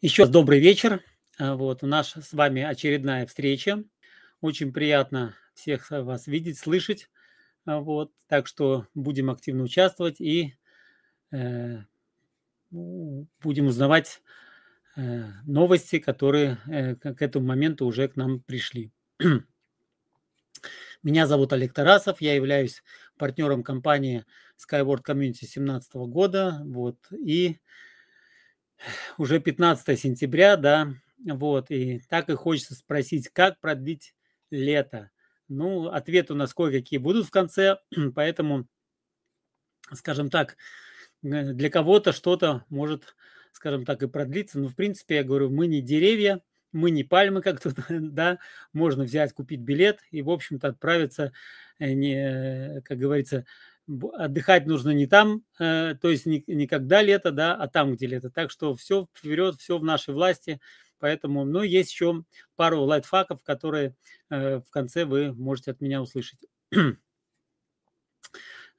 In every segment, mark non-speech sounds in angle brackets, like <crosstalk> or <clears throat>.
Еще раз добрый вечер. А, вот, у нас с вами очередная встреча. Очень приятно всех вас видеть, слышать. А, вот, так что будем активно участвовать и э, будем узнавать э, новости, которые э, к этому моменту уже к нам пришли. <clears throat> Меня зовут Олег Тарасов, я являюсь партнером компании Skyward Community 2017 года. Вот, и уже 15 сентября, да, вот, и так и хочется спросить, как продлить лето? Ну, ответы у нас кое-какие будут в конце, <clears throat> поэтому, скажем так, для кого-то что-то может, скажем так, и продлиться. Но, ну, в принципе, я говорю, мы не деревья, мы не пальмы, как тут, <laughs> да, можно взять, купить билет и, в общем-то, отправиться, э, не, э, как говорится, отдыхать нужно не там, э, то есть не, не когда лето, да, а там, где лето. Так что все вперед, все в нашей власти. Поэтому, ну, есть еще пару лайтфаков, которые э, в конце вы можете от меня услышать. <clears throat>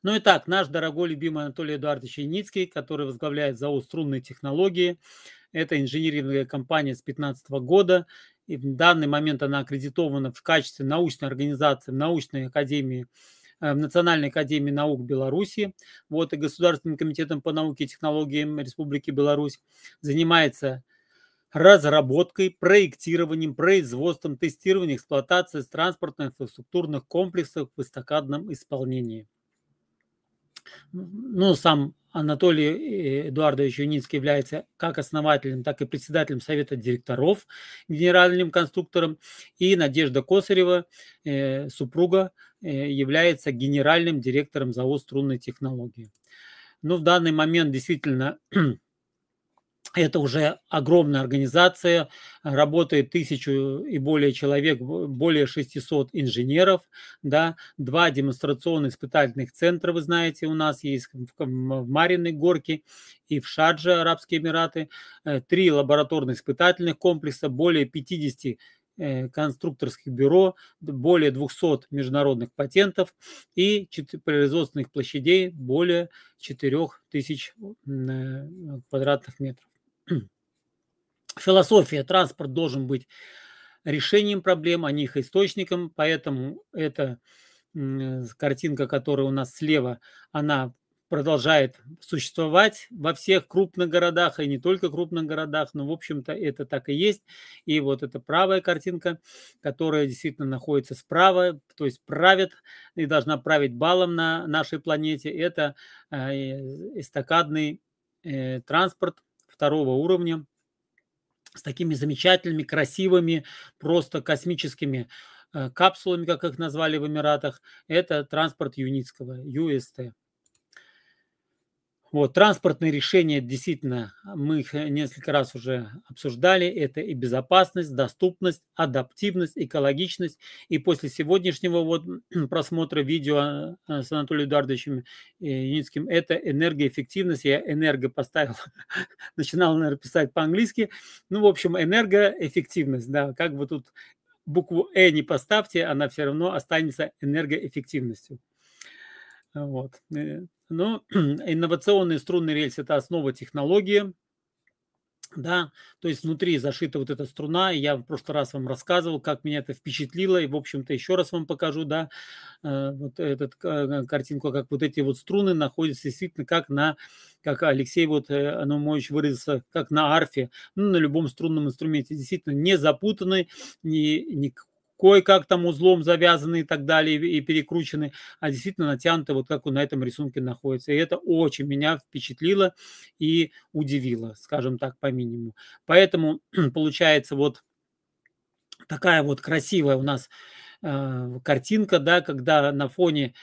Ну и так, наш дорогой любимый Анатолий Эдуардович Яницкий, который возглавляет ЗАО «Струнные технологии». Это инжиниринговая компания с 2015 года. И в данный момент она аккредитована в качестве научной организации в научной академии Э, Национальной академии наук Беларуси, вот, и Государственным комитетом по науке и технологиям Республики Беларусь, занимается разработкой, проектированием, производством, тестированием, эксплуатацией транспортных инфраструктурных комплексов в эстакадном исполнении. Ну, сам Анатолий э, Эдуардович Юницкий является как основателем, так и председателем Совета директоров, генеральным конструктором, и Надежда Косарева, э, супруга Э, является генеральным директором завода струнной технологии». Ну, в данный момент действительно <clears throat> это уже огромная организация, работает тысячу и более человек, более 600 инженеров, да, два демонстрационно-испытательных центра, вы знаете, у нас есть в Мариной горке и в Шадже, Арабские Эмираты, э, три лабораторно-испытательных комплекса, более 50 Э, конструкторских бюро, более 200 международных патентов и производственных площадей более 4000 э, квадратных метров. <clears throat> Философия. Транспорт должен быть решением проблем, а не их источником, поэтому это э, картинка, которая у нас слева, она продолжает существовать во всех крупных городах и не только крупных городах, но, в общем-то, это так и есть. И вот эта правая картинка, которая действительно находится справа, то есть правит и должна править балом на нашей планете, это э, эстакадный э, транспорт второго уровня с такими замечательными, красивыми, просто космическими э, капсулами, как их назвали в Эмиратах, это транспорт Юницкого, ЮСТ. Вот, транспортные решения действительно мы их э, несколько раз уже обсуждали. Это и безопасность, доступность, адаптивность, экологичность. И после сегодняшнего вот <clears throat> просмотра видео э, с Анатолием Эдуардовичем Юницким э, это энергоэффективность. Я энерго поставил, <laughs> начинал, наверное, писать по-английски. Ну, в общем, энергоэффективность, да, как бы тут букву «э» не поставьте, она все равно останется энергоэффективностью. Вот. Э, но <clears throat> инновационные струнные рельсы – это основа технологии, да, то есть внутри зашита вот эта струна, я в прошлый раз вам рассказывал, как меня это впечатлило, и, в общем-то, еще раз вам покажу, да, э, вот эту э, картинку, как вот эти вот струны находятся действительно как на, как Алексей вот Анумович выразился, как на арфе, ну, на любом струнном инструменте, действительно не запутаны, не, не, кое-как там узлом завязаны и так далее, и перекручены, а действительно натянуты, вот как он на этом рисунке находится. И это очень меня впечатлило и удивило, скажем так, по минимуму. Поэтому <clears throat> получается вот такая вот красивая у нас э, картинка, да, когда на фоне э,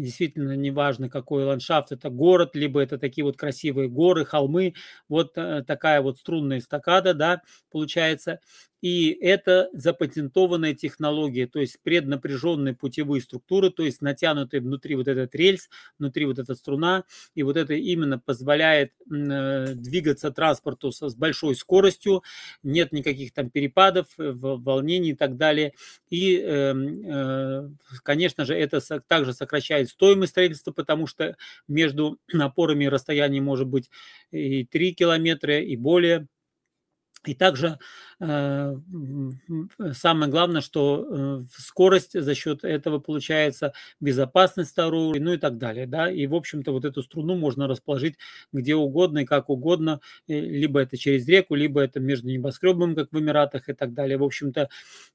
действительно неважно, какой ландшафт, это город, либо это такие вот красивые горы, холмы, вот э, такая вот струнная эстакада, да, получается. И это запатентованная технология, то есть преднапряженные путевые структуры, то есть натянутые внутри вот этот рельс, внутри вот эта струна, и вот это именно позволяет э, двигаться транспорту с большой скоростью, нет никаких там перепадов, э, волнений и так далее. И, эм, конечно же, это также сокращает повышает стоимость строительства, потому что между <clears throat> напорами расстояние может быть и 3 километра, и более. И также э, э, самое главное, что э, скорость за счет этого получается, безопасность оружия, ну и так далее. Да? И, в общем-то, вот эту струну можно расположить где угодно и как угодно, либо это через реку, либо это между небоскребом, как в Эмиратах и так далее. В общем-то,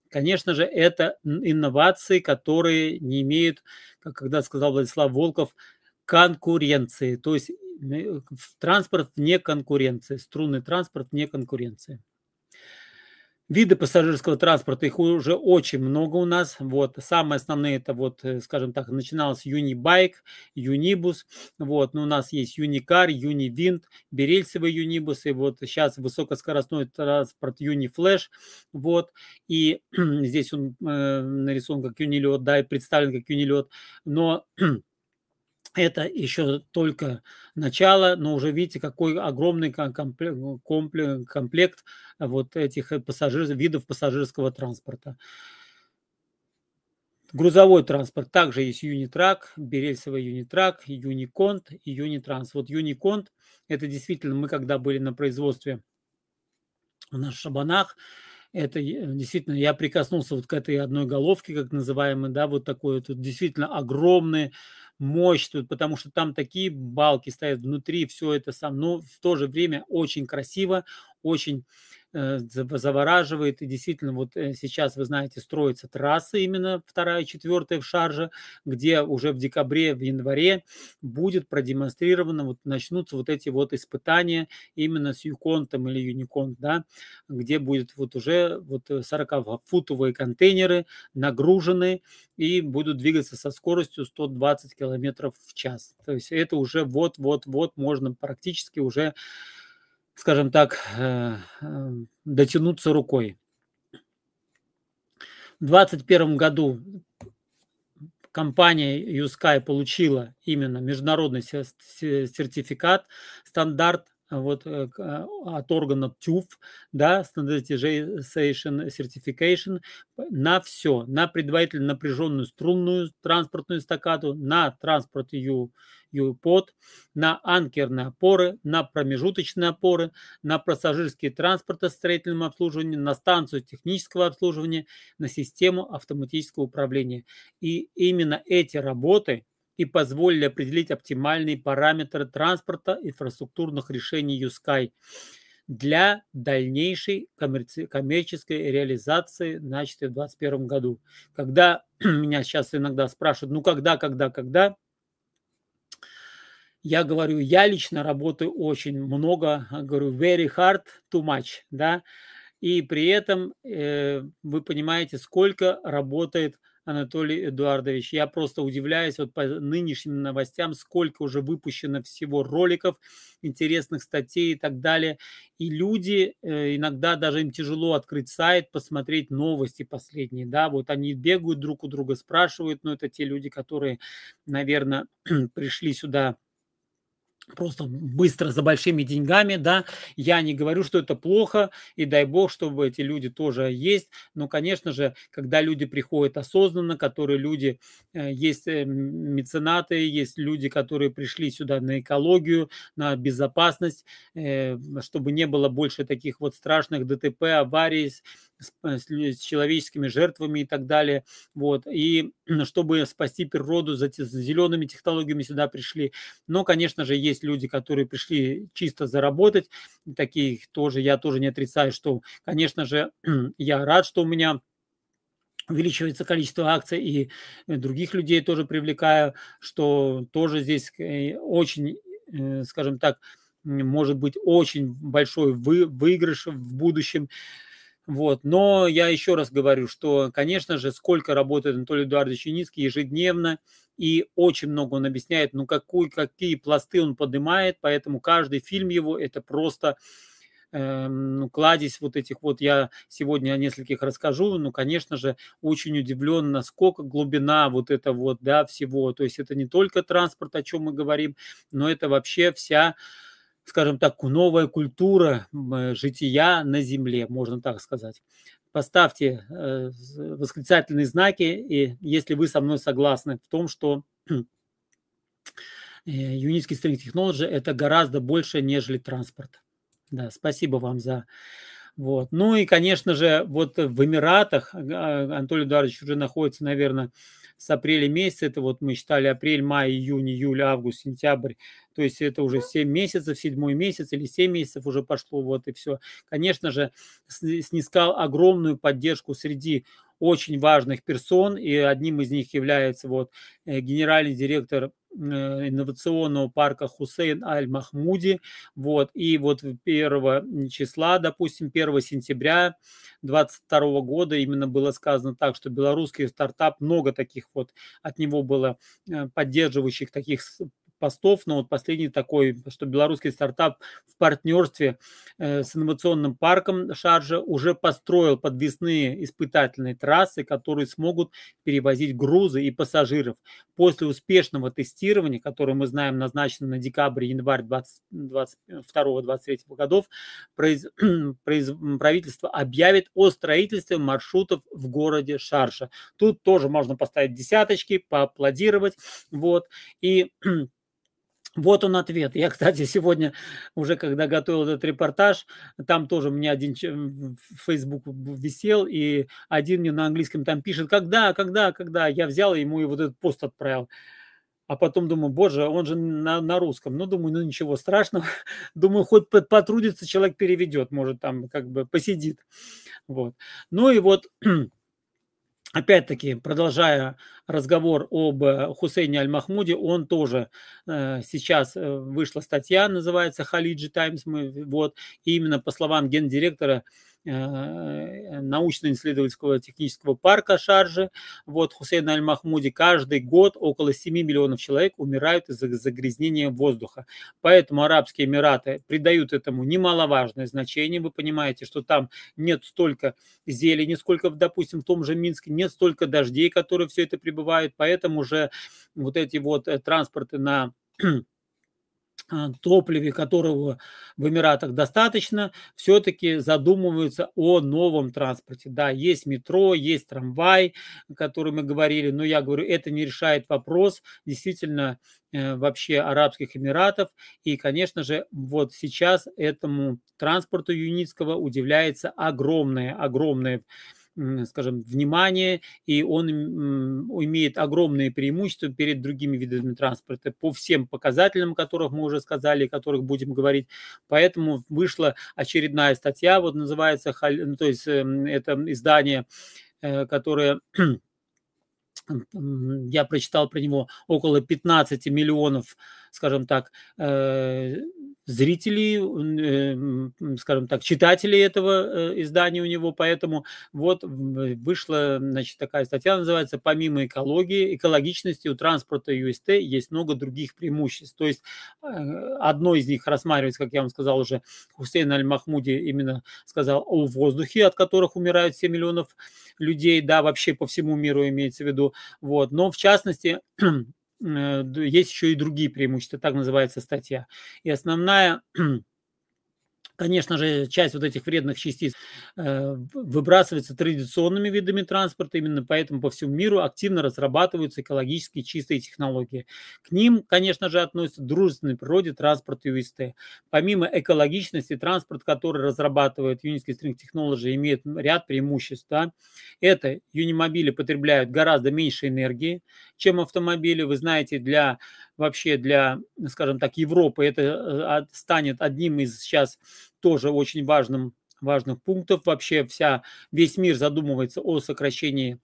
конечно же, это инновации, которые не имеют, как когда сказал Владислав Волков, конкуренции. То есть Э, транспорт не конкуренции, струнный транспорт не конкуренции. Виды пассажирского транспорта, их уже очень много у нас. Вот, самые основные, это вот, э, скажем так, начиналось Юнибайк, Юнибус. Вот, но ну, у нас есть Юникар, Юнивинт, Берельсовый Юнибус. И вот сейчас высокоскоростной транспорт Юнифлэш. Вот, и <clears throat> здесь он э, нарисован как Юнилет, да, и представлен как Юнилет. Но <clears throat> это еще только начало, но уже видите, какой огромный комплект, комплект э, вот этих э, пассажир, видов пассажирского транспорта. Грузовой транспорт. Также есть Юнитрак, Берельсовый Юнитрак, Юниконт и Юнитранс. Вот Юниконт, это действительно мы когда были на производстве в наших шабанах, это э, действительно, я прикоснулся вот к этой одной головке, как называемой, да, вот такой вот, действительно огромный мощь тут, потому что там такие балки стоят внутри, все это сам, но в то же время очень красиво, очень э, завораживает. И действительно, вот э, сейчас, вы знаете, строится трасса именно вторая, четвертая в Шарже, где уже в декабре, в январе будет продемонстрировано, вот начнутся вот эти вот испытания именно с Юконтом или Юниконт, да, где будет вот уже вот 40-футовые контейнеры нагружены и будут двигаться со скоростью 120 км километров в час. То есть это уже вот-вот-вот можно практически уже, скажем так, э, э, дотянуться рукой. В 2021 году компания USky получила именно международный сертификат, стандарт вот, э, а, от органа TÜV, да, Standardization Certification, на все, на предварительно напряженную струнную транспортную эстакаду, на транспорт U, U-под, на анкерные опоры, на промежуточные опоры, на пассажирские транспорты с строительным обслуживанием, на станцию технического обслуживания, на систему автоматического управления. И именно эти работы – и позволили определить оптимальные параметры транспорта инфраструктурных решений USKY для дальнейшей коммерческой реализации, значит, в 2021 году. Когда <clears throat> меня сейчас иногда спрашивают, ну когда, когда, когда, я говорю, я лично работаю очень много, говорю, very hard, too much, да, и при этом э, вы понимаете, сколько работает Анатолий Эдуардович. Я просто удивляюсь вот по нынешним новостям, сколько уже выпущено всего роликов, интересных статей и так далее. И люди, э, иногда даже им тяжело открыть сайт, посмотреть новости последние, да, вот они бегают друг у друга, спрашивают, но это те люди, которые, наверное, <clears throat> пришли сюда просто быстро за большими деньгами, да, я не говорю, что это плохо, и дай бог, чтобы эти люди тоже есть, но, конечно же, когда люди приходят осознанно, которые люди, э, есть э, меценаты, есть люди, которые пришли сюда на экологию, на безопасность, э, чтобы не было больше таких вот страшных ДТП, аварий, с, э, с человеческими жертвами и так далее. Вот. И <clears throat> чтобы спасти природу, за, за зелеными технологиями сюда пришли. Но, конечно же, есть люди, которые пришли чисто заработать. Таких тоже, я тоже не отрицаю, что, конечно же, <clears throat> я рад, что у меня увеличивается количество акций и э, других людей тоже привлекаю, что тоже здесь э, очень, скажем так, может быть очень большой выигрыш в будущем. Вот. Но я еще раз говорю, что, конечно же, сколько работает Анатолий Эдуардович Юницкий ежедневно, и очень много он объясняет, ну какую, какие пласты он поднимает, поэтому каждый фильм его – это просто эм, ну, кладезь вот этих вот, я сегодня о нескольких расскажу, но, конечно же, очень удивлен, насколько глубина вот это вот, да, всего, то есть это не только транспорт, о чем мы говорим, но это вообще вся скажем так, новая культура э, жития на земле, можно так сказать. Поставьте э, восклицательные знаки, и если вы со мной согласны в том, что э, юнитский стринг технологии это гораздо больше, нежели транспорт. Да, спасибо вам за вот. Ну и, конечно же, вот в Эмиратах, а, Анатолий Эдуардович уже находится, наверное, с апреля месяца, это вот мы считали апрель, май, июнь, июль, август, сентябрь, то есть это уже 7 месяцев, 7 месяц или 7 месяцев уже пошло, вот и все. Конечно же, снискал огромную поддержку среди очень важных персон, и одним из них является вот э, генеральный директор Э, инновационного парка Хусейн Аль-Махмуди. Вот. И вот 1 числа, допустим, 1 сентября 2022 года именно было сказано так, что белорусский стартап, много таких вот от него было э, поддерживающих таких постов, но вот последний такой, что белорусский стартап в партнерстве э, с инновационным парком Шаржа уже построил подвесные испытательные трассы, которые смогут перевозить грузы и пассажиров. После успешного тестирования, которое мы знаем назначено на декабрь-январь 22-23 годов, <clears throat> правительство объявит о строительстве маршрутов в городе Шаржа. Тут тоже можно поставить десяточки, поаплодировать. Вот. И <clears throat> Вот он ответ. Я, кстати, сегодня уже, когда готовил этот репортаж, там тоже мне один в Facebook висел, и один мне на английском там пишет, когда, когда, когда. Я взял ему и вот этот пост отправил. А потом думаю, боже, он же на, на русском. Ну, думаю, ну ничего страшного. <laughs> Думаю, хоть потрудится, человек переведет, может, там как бы посидит. Вот. Ну и вот <clears throat> Опять-таки, продолжая разговор об э, Хусейне Аль-Махмуде, он тоже э, сейчас э, вышла статья, называется «Халиджи Таймс», мы, вот, и именно по словам гендиректора э, Э, научно-исследовательского технического парка Шаржи. Вот Хусейн Аль-Махмуди каждый год около 7 миллионов человек умирают из-за загрязнения воздуха. Поэтому Арабские Эмираты придают этому немаловажное значение. Вы понимаете, что там нет столько зелени, сколько, допустим, в том же Минске, нет столько дождей, которые все это прибывают. Поэтому уже вот эти вот э, транспорты на Э, топливе которого в Эмиратах достаточно, все-таки задумываются о новом транспорте. Да, есть метро, есть трамвай, о котором мы говорили, но я говорю, это не решает вопрос действительно э, вообще Арабских Эмиратов. И, конечно же, вот сейчас этому транспорту юницкого удивляется огромное, огромное скажем, внимание, и он имеет огромные преимущества перед другими видами транспорта по всем показателям, которых мы уже сказали, о которых будем говорить. Поэтому вышла очередная статья, вот называется, ну, то есть эм, это издание, э, которое <clears throat> я прочитал про него около 15 миллионов, скажем так, э, зрителей, э, скажем так, читателей этого э, издания у него. Поэтому вот вышла значит, такая статья, называется «Помимо экологии, экологичности у транспорта ЮСТ есть много других преимуществ». То есть э, одно из них рассматривается, как я вам сказал уже, Хусейн Аль-Махмуди именно сказал о воздухе, от которых умирают 7 миллионов людей, да, вообще по всему миру имеется в виду. Вот. Но в частности, <clears throat> Э, есть еще и другие преимущества, так называется статья. И основная <clears throat> Конечно же, часть вот этих вредных частиц э, выбрасывается традиционными видами транспорта, именно поэтому по всему миру активно разрабатываются экологически чистые технологии. К ним, конечно же, относятся дружественной природе транспорт UST. Помимо экологичности, транспорт, который разрабатывает Unitsky String Technology, имеет ряд преимуществ. Да? Это юнимобили потребляют гораздо меньше энергии, чем автомобили. Вы знаете, для вообще для, скажем так, Европы. Это э, станет одним из сейчас тоже очень важным, важных пунктов. Вообще вся, весь мир задумывается о сокращении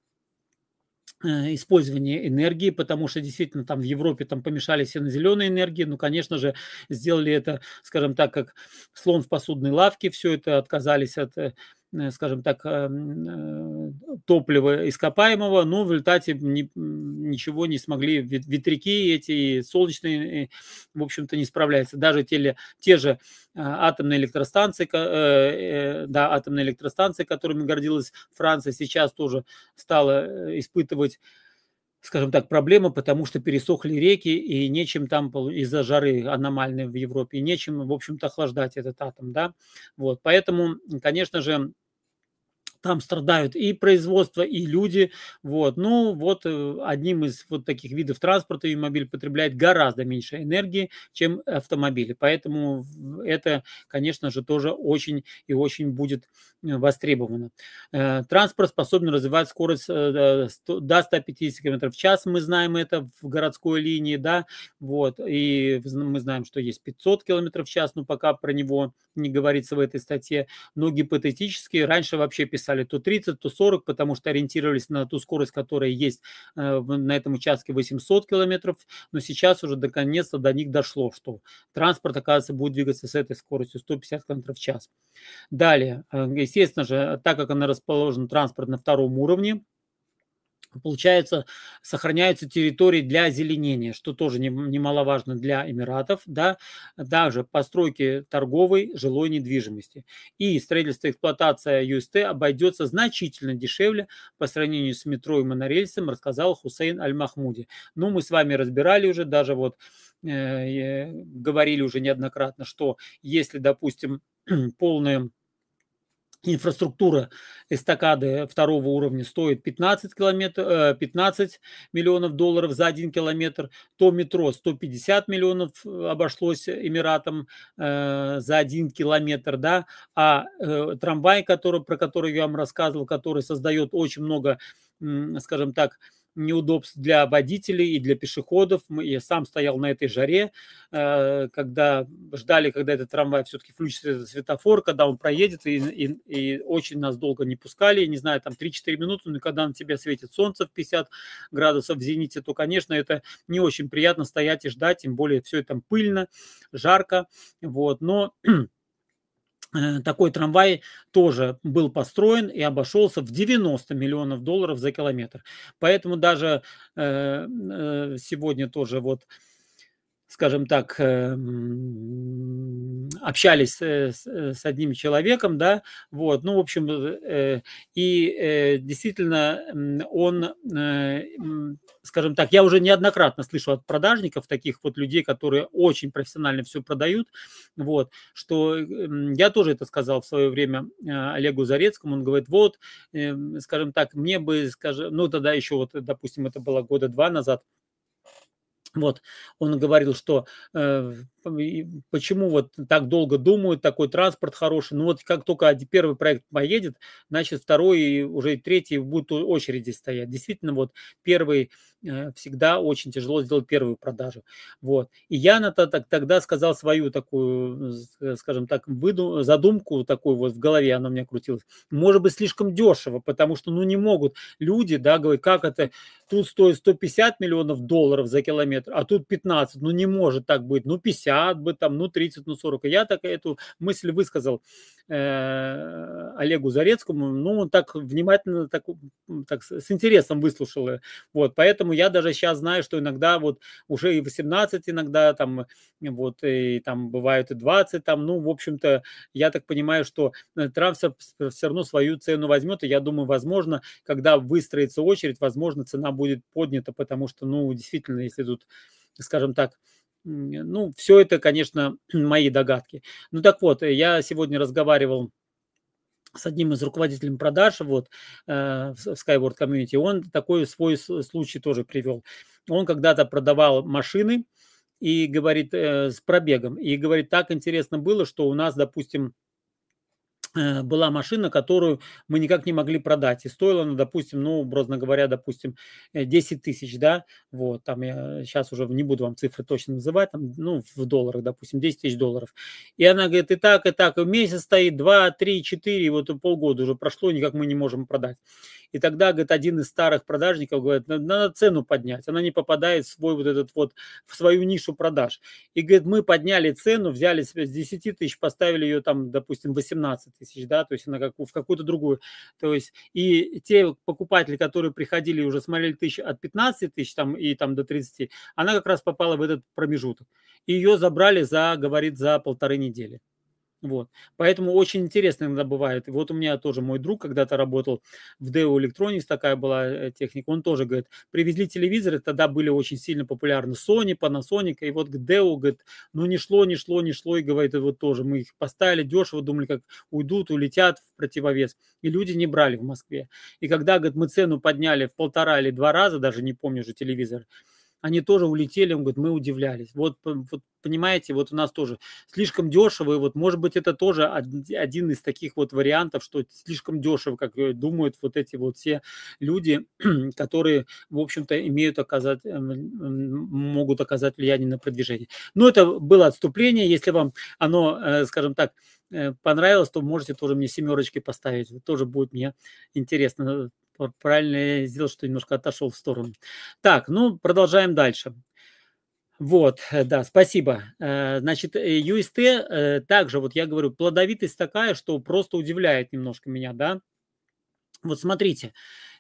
э, использование энергии, потому что действительно там в Европе там помешались и на зеленой энергии, ну, конечно же, сделали это, скажем так, как слон в посудной лавке, все это отказались от э, Э, скажем так, эм, э, топлива ископаемого, но в результате ничего не смогли, ветряки эти солнечные, э, в общем-то, не справляются. Даже те, те же атомные электростанции, да, атомные электростанции, которыми гордилась Франция, сейчас тоже стала испытывать скажем так, проблема, потому что пересохли реки, и нечем там из-за жары аномальной в Европе, нечем, в общем-то, охлаждать этот атом, да, вот, поэтому, конечно же, там страдают и производство, и люди. Вот. Ну, вот э, одним из вот таких видов транспорта и автомобиль потребляет гораздо меньше энергии, чем автомобили. Поэтому это, конечно же, тоже очень и очень будет э, востребовано. Э, транспорт способен развивать скорость до 150 км в час. Мы знаем это в городской линии, да, вот. И мы знаем, что есть 500 км в час, но пока про него не говорится в этой статье. Но гипотетически раньше вообще писали писали то 30, то 40, потому что ориентировались на ту скорость, которая есть э, на этом участке 800 километров, но сейчас уже до конца до них дошло, что транспорт, оказывается, будет двигаться с этой скоростью 150 километров в час. Далее, э, естественно же, так как она расположена транспорт на втором уровне, получается, сохраняются территории для озеленения, что тоже немаловажно для Эмиратов, да, даже постройки торговой жилой недвижимости. И строительство и эксплуатация ЮСТ обойдется значительно дешевле по сравнению с метро и монорельсом, рассказал Хусейн Аль-Махмуди. Ну, мы с вами разбирали уже, даже вот э, говорили уже неоднократно, что если, допустим, <clears throat> полное Инфраструктура эстакады второго уровня стоит 15, километр, 15 миллионов долларов за один километр, то метро 150 миллионов э, обошлось Эмиратам э, за один километр, да, а э, трамвай, который, про который я вам рассказывал, который создает очень много, скажем так, неудобств для водителей и для пешеходов. Мы, я сам стоял на этой жаре, э, когда ждали, когда этот трамвай все-таки включится этот светофор, когда он проедет, и, и, и очень нас долго не пускали, я не знаю, там 3-4 минуты, но когда на тебя светит солнце в 50 градусов в зените, то, конечно, это не очень приятно стоять и ждать, тем более все это там пыльно, жарко, вот, но Э, такой трамвай тоже был построен и обошелся в 90 миллионов долларов за километр. Поэтому даже э, э, сегодня тоже вот скажем так, эм, общались э, э, с, одним человеком, да, вот, ну, в общем, э, и действительно он, скажем так, я уже неоднократно слышу от продажников, таких вот людей, которые очень профессионально все продают, вот, что эм, я тоже это сказал в свое время Олегу Зарецкому, он говорит, вот, эм, скажем так, мне бы, скажем, ну, тогда еще вот, допустим, это было года два назад, вот, он говорил, что э, почему вот так долго думают, такой транспорт хороший. Ну вот как только первый проект поедет, значит второй и уже третий будут в очереди стоять. Действительно, вот первый э, всегда очень тяжело сделать первую продажу. Вот. И я на -то, так, тогда сказал свою такую, э, скажем так, выду, задумку такую вот в голове, она у меня крутилась. Может быть, слишком дешево, потому что ну не могут люди, да, говорить, как это, тут стоит 150 миллионов долларов за километр, километра, а тут 15, ну не может так быть, ну 50 бы там, ну 30, ну 40. я так эту мысль высказал э, Олегу Зарецкому, ну он так внимательно, так, так с интересом выслушал. Э, вот, поэтому я даже сейчас знаю, что иногда вот уже и 18 иногда там, вот, э, и там бывают и 20 там, ну, в общем-то, я так понимаю, что э, Трамп все равно свою цену возьмет, и я думаю, возможно, когда выстроится очередь, возможно, цена будет поднята, потому что, ну, действительно, если тут скажем так, ну, все это, конечно, <clears throat> мои догадки. Ну, так вот, я сегодня разговаривал с одним из руководителей продаж вот, э, в Skyward Community, он такой свой случай тоже привел. Он когда-то продавал машины и говорит э, с пробегом, и говорит, так интересно было, что у нас, допустим, Э, была машина, которую мы никак не могли продать. И стоила она, допустим, ну, образно говоря, допустим, 10 э, тысяч, да, вот, там я сейчас уже не буду вам цифры точно называть, там, ну, в долларах, допустим, 10 тысяч долларов. И она говорит, и так, и так, и месяц стоит, 2, 3, 4, и вот и полгода уже прошло, никак мы не можем продать. И тогда, говорит, один из старых продажников говорит, надо цену поднять, она не попадает в свой вот этот вот, в свою нишу продаж. И говорит, мы подняли цену, взяли с 10 тысяч, поставили ее там, допустим, 18 тысяч, да, то есть на как, в какую-то другую. То есть и те покупатели, которые приходили уже смотрели тысяч от 15 тысяч там, и там до 30, она как раз попала в этот промежуток. И ее забрали за, говорит, за полторы недели. Вот. Поэтому очень интересно иногда бывает. Вот у меня тоже мой друг когда-то работал в Deo Electronics, такая была э, техника. Он тоже, говорит, привезли телевизоры, тогда были очень сильно популярны Sony, Panasonic, и вот к Deo, говорит, ну не шло, не шло, не шло, и говорит, и вот тоже мы их поставили дешево, думали, как уйдут, улетят в противовес. И люди не брали в Москве. И когда, говорит, мы цену подняли в полтора или два раза, даже не помню уже телевизор, они тоже улетели, он говорит, мы удивлялись. Вот, вот понимаете, вот у нас тоже слишком дешево, и вот может быть это тоже один из таких вот вариантов, что слишком дешево, как э, думают вот эти вот все люди, <clears throat> которые, в общем-то, имеют оказать, э, могут оказать влияние на продвижение. Но это было отступление, если вам оно, э, скажем так, Э, понравилось, то можете тоже мне семерочки поставить. Тоже будет мне интересно. Правильно я сделал, что немножко отошел в сторону. Так, ну, продолжаем дальше. Вот, э, да, спасибо. Э, значит, UST также, вот я говорю, плодовитость такая, что просто удивляет немножко меня, да. Вот смотрите,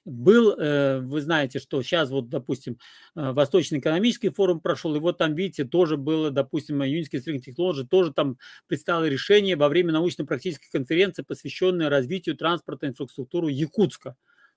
был, э, вы знаете, что сейчас вот, допустим, э, Восточный экономический форум прошел, и вот там, видите, тоже было, допустим, Юнинский String Technology, тоже там представило решение во время научно-практической конференции, посвященной развитию транспортной инфраструктуры Якутска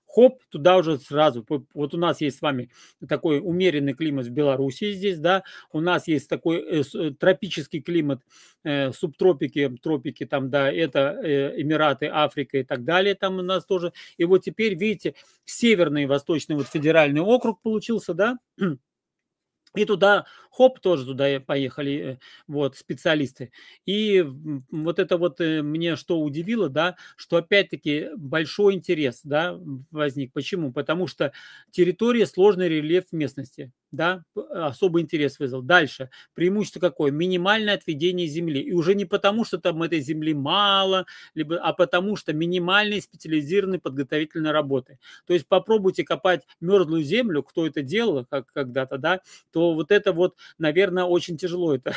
хоп, туда уже сразу. Вот у нас есть с вами такой умеренный климат в Беларуси здесь, да, у нас есть такой э, э, тропический климат, э, субтропики, тропики там, да, это Эмираты, Африка и так далее там у нас тоже. И вот теперь, видите, северный и восточный вот федеральный округ получился, да, <clears throat> и туда Хоп тоже туда поехали э, вот, специалисты. И вот это вот э, мне что удивило, да, что опять-таки большой интерес да, возник. Почему? Потому что территория сложный рельеф местности да, особый интерес вызвал. Дальше, преимущество какое? Минимальное отведение земли. И уже не потому, что там этой земли мало, либо, а потому что минимальные специализированные подготовительные работы. То есть попробуйте копать мерзлую землю, кто это делал как, когда-то, да, то вот это вот наверное, очень тяжело это.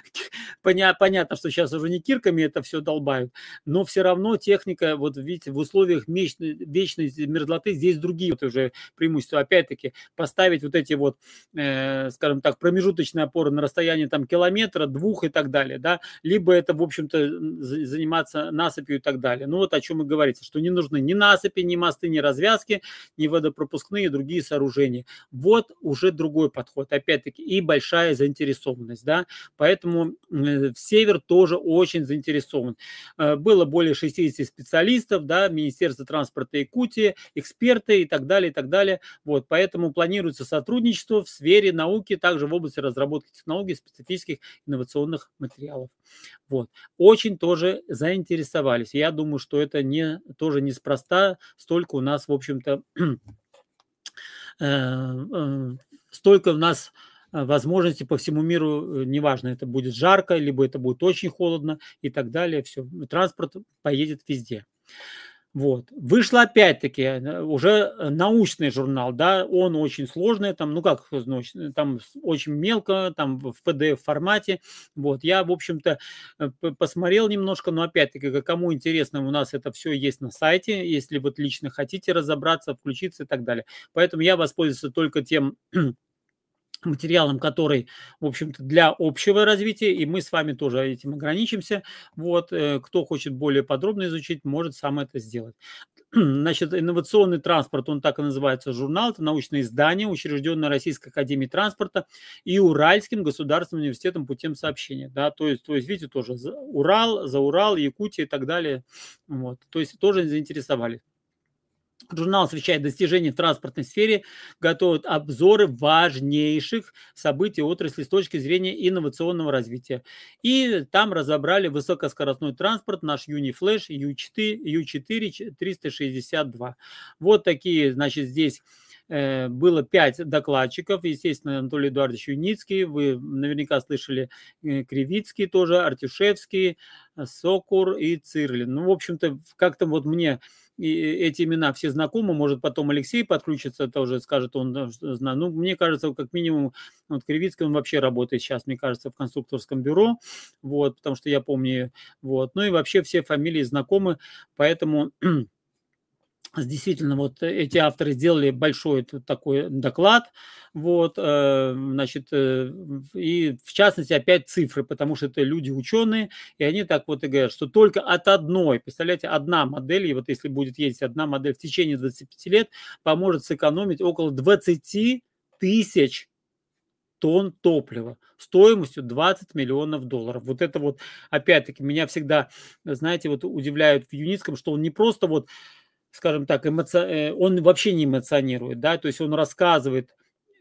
<laughs> Понятно, что сейчас уже не кирками это все долбают, но все равно техника, вот видите, в условиях вечной, вечной мерзлоты здесь другие вот уже преимущества. Опять-таки, поставить вот эти вот, э, скажем так, промежуточные опоры на расстоянии там километра, двух и так далее, да, либо это, в общем-то, заниматься насыпью и так далее. Ну вот о чем и говорится, что не нужны ни насыпи, ни мосты, ни развязки, ни водопропускные и другие сооружения. Вот уже другой подход, опять-таки, и большая заинтересованность, да, поэтому э, Север тоже очень заинтересован. Э, было более 60 специалистов, да, Министерство транспорта Якутии, эксперты и так далее, и так далее, вот, поэтому планируется сотрудничество в сфере науки, также в области разработки технологий специфических инновационных материалов, вот. Очень тоже заинтересовались, я думаю, что это не, тоже неспроста, столько у нас, в общем-то, <clears throat> э, столько у нас Э, возможности по всему миру, э, неважно, это будет жарко, либо это будет очень холодно и так далее, все, транспорт поедет везде. Вот. вышло опять-таки э, уже научный журнал, да, он очень сложный, там, ну как, там очень мелко, там в PDF формате, вот, я, в общем-то, посмотрел немножко, но опять-таки, кому интересно, у нас это все есть на сайте, если вот лично хотите разобраться, включиться и так далее, поэтому я воспользуюсь только тем <clears throat> материалом, который, в общем-то, для общего развития, и мы с вами тоже этим ограничимся. Вот, э, кто хочет более подробно изучить, может сам это сделать. <clears throat> Значит, инновационный транспорт, он так и называется, журнал, это научное издание, учрежденное Российской Академией Транспорта и Уральским государственным университетом путем сообщения. Да, то есть, то есть, видите, тоже Урал, за Урал, Якутия и так далее. Вот, то есть тоже заинтересовались. Журнал освещает достижения в транспортной сфере, готовит обзоры важнейших событий отрасли с точки зрения инновационного развития. И там разобрали высокоскоростной транспорт, наш Uniflash U4, U4 362. Вот такие, значит, здесь Э, было пять докладчиков, естественно, Анатолий Эдуардович Юницкий, вы наверняка слышали э, Кривицкий тоже, Артюшевский, э, Сокур и Цирлин. Ну, в общем-то, как-то вот мне эти имена все знакомы, может, потом Алексей подключится тоже, скажет он, знаю. ну, мне кажется, как минимум, вот Кривицкий, он вообще работает сейчас, мне кажется, в конструкторском бюро, вот, потому что я помню, вот, ну и вообще все фамилии знакомы, поэтому действительно вот э, эти авторы сделали большой такой доклад, вот, э, значит, э, и в частности опять цифры, потому что это люди ученые, и они так вот и говорят, что только от одной, представляете, одна модель, и вот если будет ездить одна модель в течение 25 лет, поможет сэкономить около 20 тысяч тонн топлива стоимостью 20 миллионов долларов. Вот это вот, опять-таки, меня всегда, знаете, вот удивляют в Юницком, что он не просто вот скажем так, эмоци... Э, он вообще не эмоционирует, да, то есть он рассказывает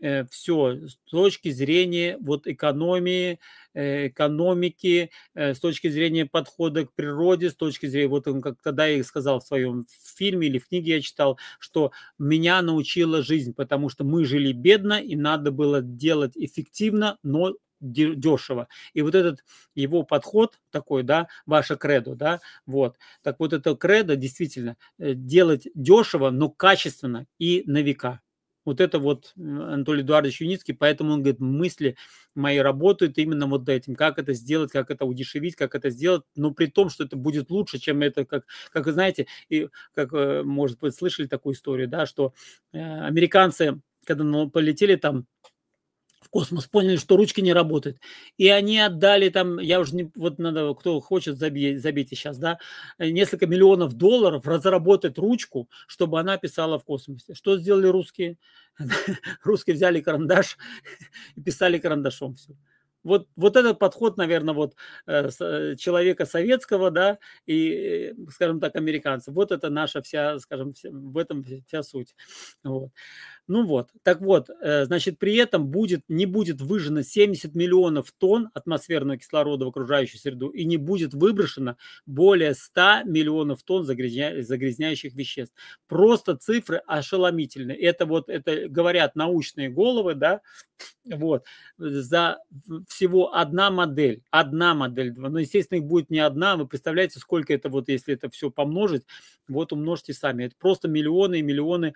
э, все с точки зрения вот экономии, э, экономики, с точки зрения подхода к природе, с точки зрения, вот он как тогда и сказал в своем фильме или в книге я читал, что меня научила жизнь, потому что мы жили бедно и надо было делать эффективно, но дешево. И вот этот его подход такой, да, ваше кредо, да, вот. Так вот это кредо действительно э, делать дешево, но качественно и на века. Вот это вот Анатолий Эдуардович Юницкий, поэтому он говорит, мысли мои работают именно вот этим, как это сделать, как это удешевить, как это сделать, но при том, что это будет лучше, чем это, как, как вы знаете, и как, э, может быть, слышали такую историю, да, что э, американцы, когда полетели там космос, поняли, что ручки не работает. И они отдали там, я уже не, вот надо, кто хочет, забейте, забейте сейчас, да, несколько миллионов долларов разработать ручку, чтобы она писала в космосе. Что сделали русские? <laughs> Русские взяли карандаш <laughs> и писали карандашом все. Вот, вот этот подход, наверное, вот э, э, человека советского, да, и, э, скажем так, американцев. Вот это наша вся, скажем, в этом вся суть. Вот. Ну вот, так вот, э, значит, при этом будет, не будет выжжено 70 миллионов тонн атмосферного кислорода в окружающую среду и не будет выброшено более 100 миллионов тонн загрязня, загрязняющих веществ. Просто цифры ошеломительные. Это вот, это говорят научные головы, да, вот, за всего одна модель, одна модель, Но, естественно, их будет не одна, вы представляете, сколько это вот, если это все помножить, вот умножьте сами, это просто миллионы и миллионы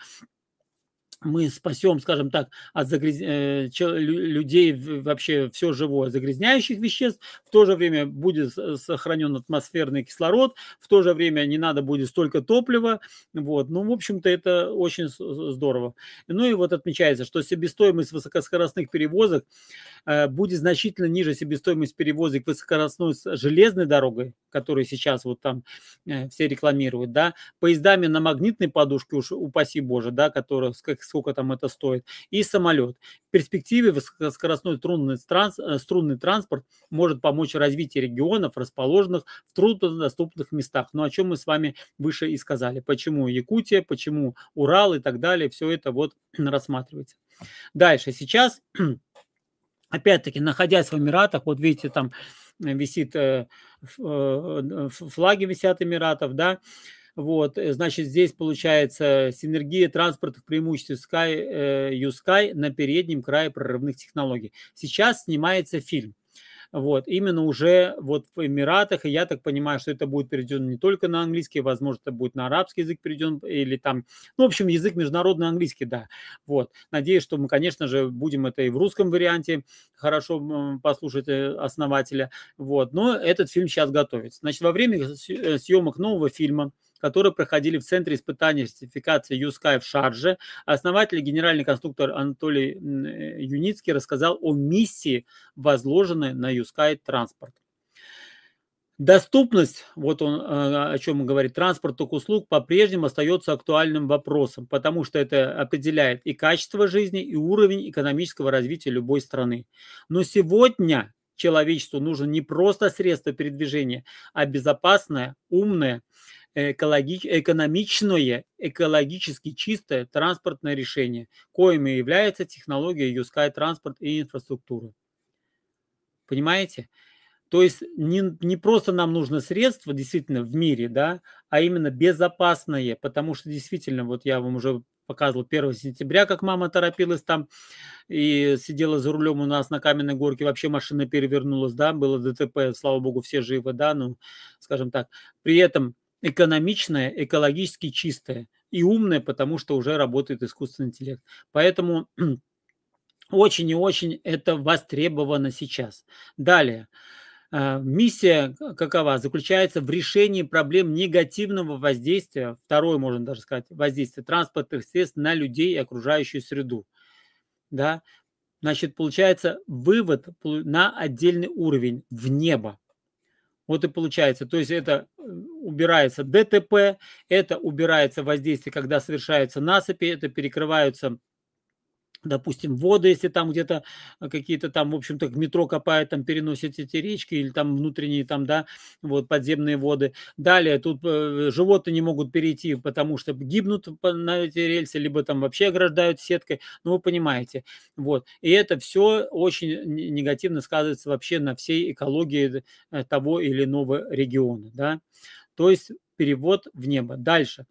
мы спасем, скажем так, от загряз... Э, людей вообще все живое, загрязняющих веществ, в то же время будет сохранен атмосферный кислород, в то же время не надо будет столько топлива, вот, ну, в общем-то, это очень здорово. Ну и вот отмечается, что себестоимость высокоскоростных перевозок э, будет значительно ниже себестоимость перевозок высокоскоростной железной дорогой, которую сейчас вот там э, все рекламируют, да, поездами на магнитной подушке, уж упаси боже, да, которые с сколько там это стоит, и самолет. В перспективе высокоскоростной струнный, транс, э, струнный транспорт может помочь развитию регионов, расположенных в труднодоступных местах. Ну, о чем мы с вами выше и сказали. Почему Якутия, почему Урал и так далее. Все это вот <clears throat> рассматривается. Дальше. Сейчас, <clears throat> опять-таки, находясь в Эмиратах, вот видите, там э, висит, э, флаги висят Эмиратов, да, вот, э, значит, здесь получается синергия транспорта преимуществ преимуществе Sky, э, sky на переднем крае прорывных технологий. Сейчас снимается фильм. Вот, именно уже вот в Эмиратах, и я так понимаю, что это будет переведено не только на английский, возможно, это будет на арабский язык переведен, или там, ну, в общем, язык международный английский, да. Вот, надеюсь, что мы, конечно же, будем это и в русском варианте хорошо послушать э, основателя, вот, но этот фильм сейчас готовится. Значит, во время съемок нового фильма которые проходили в Центре испытаний сертификации ЮСКАЙ в Шарже. Основатель и генеральный конструктор Анатолий э, Юницкий рассказал о миссии, возложенной на ЮСКАЙ транспорт. Доступность, вот он э, о чем он говорит, транспортных услуг по-прежнему остается актуальным вопросом, потому что это определяет и качество жизни, и уровень экономического развития любой страны. Но сегодня человечеству нужно не просто средство передвижения, а безопасное, умное, экологи... экономичное, экологически чистое транспортное решение, коим и является технология Юскай транспорт и инфраструктура. Понимаете? То есть не, не просто нам нужно средство действительно в мире, да, а именно безопасное, потому что действительно, вот я вам уже показывал 1 сентября, как мама торопилась там и сидела за рулем у нас на каменной горке, вообще машина перевернулась, да, было ДТП, слава богу, все живы, да, ну, скажем так. При этом экономичное, экологически чистое и умное, потому что уже работает искусственный интеллект. Поэтому <clears throat> очень и очень это востребовано сейчас. Далее. А, миссия какова? Заключается в решении проблем негативного воздействия, второй, можно даже сказать, воздействия транспортных средств на людей и окружающую среду. Да? Значит, получается вывод на отдельный уровень, в небо. Вот и получается. То есть это э, убирается ДТП, это убирается воздействие, когда совершаются насыпи, это перекрываются допустим, воды, если там где-то э, какие-то там, в общем-то, метро копает, там переносит эти речки или там внутренние там, да, вот подземные воды. Далее тут э, животные не могут перейти, потому что гибнут на эти рельсы, либо там вообще ограждают сеткой, ну вы понимаете. Вот. И это все очень негативно сказывается вообще на всей экологии э, того или иного региона, да. То есть перевод в небо. Дальше.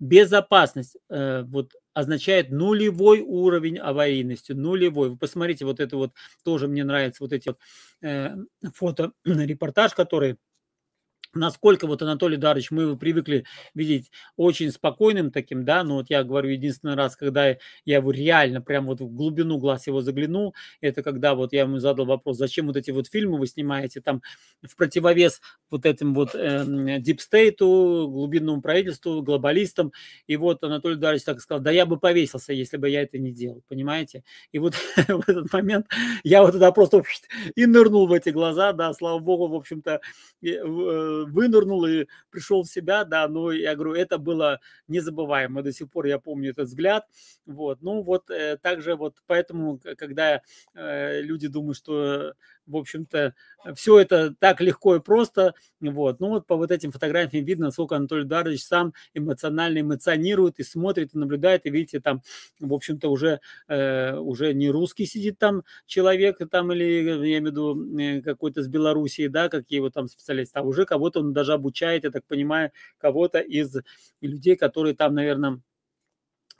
Безопасность. Вот означает нулевой уровень аварийности, нулевой. Вы посмотрите, вот это вот тоже мне нравится, вот эти вот э, фото, <clears throat> репортаж, который насколько вот Анатолий Дарович, мы его привыкли видеть очень спокойным таким, да, но вот я говорю, единственный раз, когда я его реально прям вот в глубину глаз его заглянул, это когда вот я ему задал вопрос, зачем вот эти вот фильмы вы снимаете там в противовес вот этим вот э, дипстейту, глубинному правительству, глобалистам, и вот Анатолий Дарович так сказал, да я бы повесился, если бы я это не делал, понимаете? И вот <laughs> в этот момент я вот туда просто <laughs> и нырнул в эти глаза, да, слава богу, в общем-то, э, вынырнул и пришел в себя, да, но я говорю, это было незабываемо, до сих пор я помню этот взгляд, вот, ну вот э, также вот поэтому, когда э, люди думают, что в общем-то, все это так легко и просто. Вот. Ну вот по вот этим фотографиям видно, сколько Анатолий Дарович сам эмоционально эмоционирует и смотрит, и наблюдает, и видите, там, в общем-то, уже, э, уже не русский сидит там человек, там или, я имею в виду, э, какой-то с Белоруссии, да, какие его там специалисты, а уже кого-то он даже обучает, я так понимаю, кого-то из людей, которые там, наверное,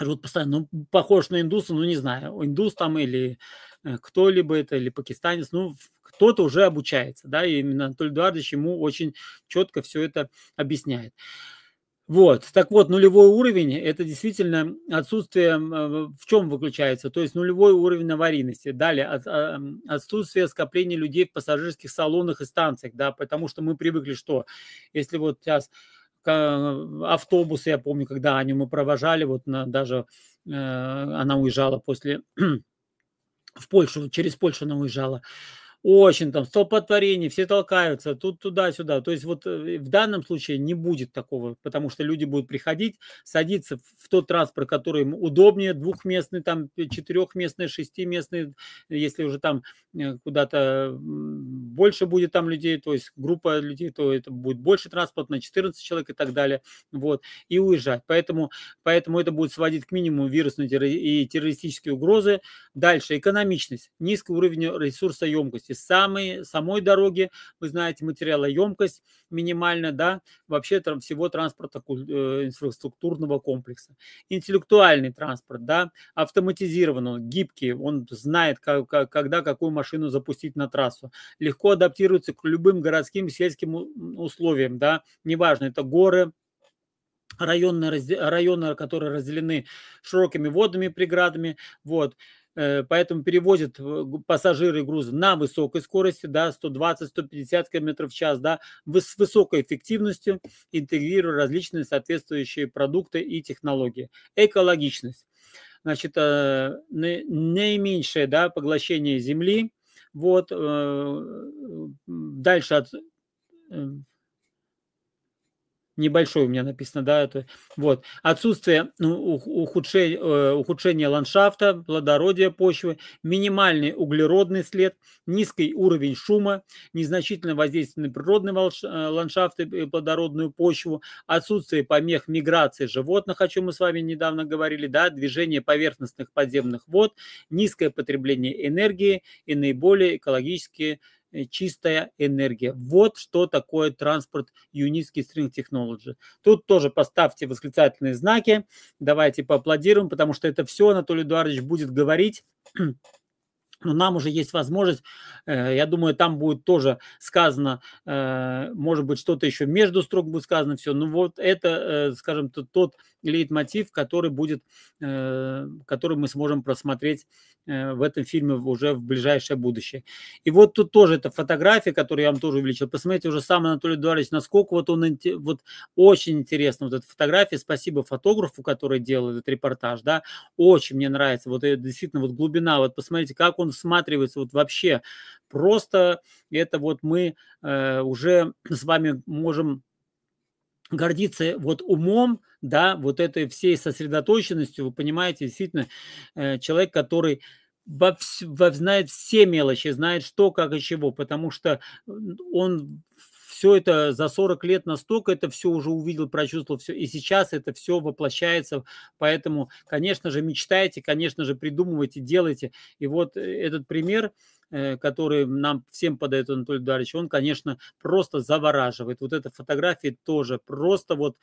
вот постоянно, ну, похож на индуса, ну, не знаю, индус там или э, кто-либо это, или пакистанец, ну, кто-то уже обучается, да, и именно Анатолий Эдуардович ему очень четко все это объясняет. Вот, так вот, нулевой уровень – это действительно отсутствие, э, в чем выключается, то есть нулевой уровень аварийности. Далее, от, а, отсутствие скопления людей в пассажирских салонах и станциях, да, потому что мы привыкли, что если вот сейчас э, автобусы, я помню, когда Аню мы провожали, вот на, даже э, она уезжала после, <clears throat> в Польшу, через Польшу она уезжала, очень там столпотворение, все толкаются, тут туда-сюда. То есть вот э, в данном случае не будет такого, потому что люди будут приходить, садиться в тот транспорт, который им удобнее, двухместный, там э, четырехместный, шестиместный, э, если уже там куда-то больше будет там людей, то есть группа людей, то это будет больше транспорт на 14 человек и так далее, вот, и уезжать. Поэтому, поэтому это будет сводить к минимуму вирусные и террористические угрозы. Дальше экономичность, низкий уровень ресурсоемкости, стоимости самой, самой дороги, вы знаете, материалоемкость минимальная, да, вообще там всего транспорта э, инфраструктурного комплекса. Интеллектуальный транспорт, да, автоматизированный, он гибкий, он знает, как, как, когда какую машину запустить на трассу, легко адаптируется к любым городским, сельским условиям, да, неважно, это горы, районы, районы, которые разделены широкими водными преградами, вот, Э, поэтому перевозят э, пассажиры и грузы на высокой скорости, да, 120-150 км в час, да, с высокой эффективностью, интегрируя различные соответствующие продукты и технологии. Экологичность. Значит, э, наименьшее да, поглощение земли, вот, дальше от небольшой у меня написано, да, это, вот, отсутствие ну, ухудшение, э, ухудшение ландшафта, плодородия почвы, минимальный углеродный след, низкий уровень шума, незначительно воздействие на природные э, ландшафты и плодородную почву, отсутствие помех миграции животных, о чем мы с вами недавно говорили, да, движение поверхностных подземных вод, низкое потребление энергии и наиболее экологические Э, чистая энергия. Вот что такое транспорт Юницкий String Technology. Тут тоже поставьте восклицательные знаки, давайте поаплодируем, потому что это все Анатолий Эдуардович будет говорить. <clears throat> Но нам уже есть возможность, э, я думаю, там будет тоже сказано, э, может быть, что-то еще между строк будет сказано, все. Но ну вот это, скажем, тот, тот лейтмотив, который будет, который мы сможем просмотреть Э, в этом фильме уже в ближайшее будущее. И вот тут тоже эта фотография, которую я вам тоже увеличил. Посмотрите, уже сам Анатолий Эдуардович, насколько вот он, вот очень интересно вот эта фотография. Спасибо фотографу, который делал этот репортаж, да. Очень мне нравится. Вот это действительно вот глубина, вот посмотрите, как он всматривается вот вообще. Просто это вот мы э, уже с вами можем гордиться вот умом, да, вот этой всей сосредоточенностью, вы понимаете, действительно, э, человек, который во, во, знает все мелочи, знает что, как и чего, потому что он все это за 40 лет настолько это все уже увидел, прочувствовал все, и сейчас это все воплощается, поэтому, конечно же, мечтайте, конечно же, придумывайте, делайте, и вот э, этот пример, э, который нам всем подает Анатолий Дарьевич, он, конечно, просто завораживает. Вот эта фотография тоже просто вот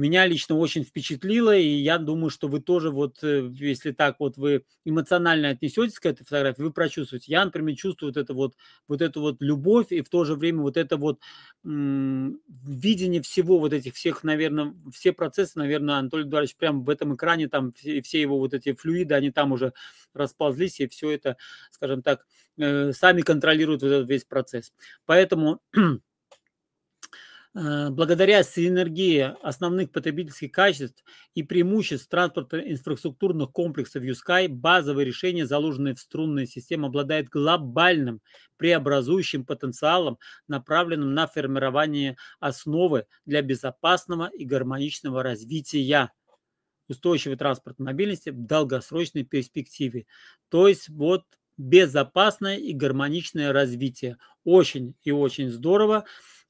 меня лично очень впечатлило, и я думаю, что вы тоже вот, э, если так вот вы эмоционально отнесетесь к этой фотографии, вы прочувствуете. Я, например, чувствую вот это вот, вот эту вот любовь и в то же время вот это вот м- видение всего вот этих всех, наверное, все процессы, наверное, Анатолий Эдуардович прям в этом экране, там все, все его вот эти флюиды, они там уже расползлись, и все это, скажем так, э- сами контролируют вот этот весь процесс. Поэтому Э, благодаря синергии основных потребительских качеств и преимуществ транспортно-инфраструктурных комплексов Юскай базовое решение, заложенное в струнные системы обладает глобальным преобразующим потенциалом, направленным на формирование основы для безопасного и гармоничного развития устойчивой транспортной мобильности в долгосрочной перспективе. То есть вот безопасное и гармоничное развитие. Очень и очень здорово,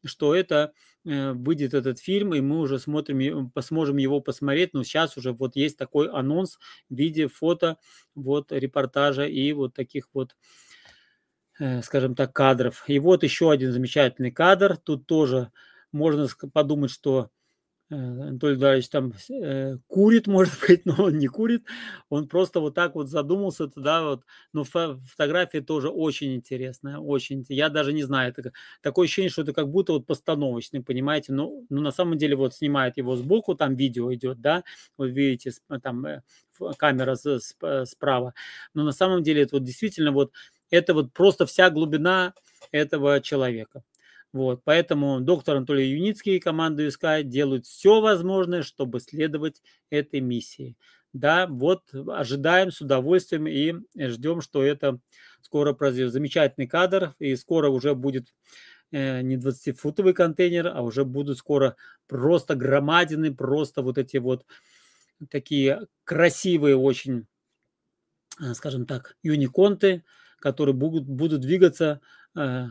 что это э, выйдет этот фильм, и мы уже смотрим, сможем его посмотреть. Но сейчас уже вот есть такой анонс в виде фото, вот репортажа и вот таких вот э, скажем так, кадров. И вот еще один замечательный кадр. Тут тоже можно подумать, что Анатолий э, Эдуардович там э, курит, <laughs> может быть, но он не курит. Он просто вот так вот задумался туда вот. Но фо- фотографии тоже очень интересная, очень. Я даже не знаю, это такое ощущение, что это как будто вот постановочный, понимаете? Но, ну, но ну, на самом деле вот снимает его сбоку, там видео идет, да? Вот видите, э, там э, камера справа. Но на самом деле это вот действительно вот это вот просто вся глубина этого человека. Вот, поэтому доктор Анатолий Юницкий и команда ЮСК делают все возможное, чтобы следовать этой миссии. Да, вот ожидаем с удовольствием и ждем, что это скоро произойдет. Замечательный кадр, и скоро уже будет э, не 20-футовый контейнер, а уже будут скоро просто громадины, просто вот эти вот такие красивые очень, э, скажем так, юниконты, которые будут, будут двигаться э,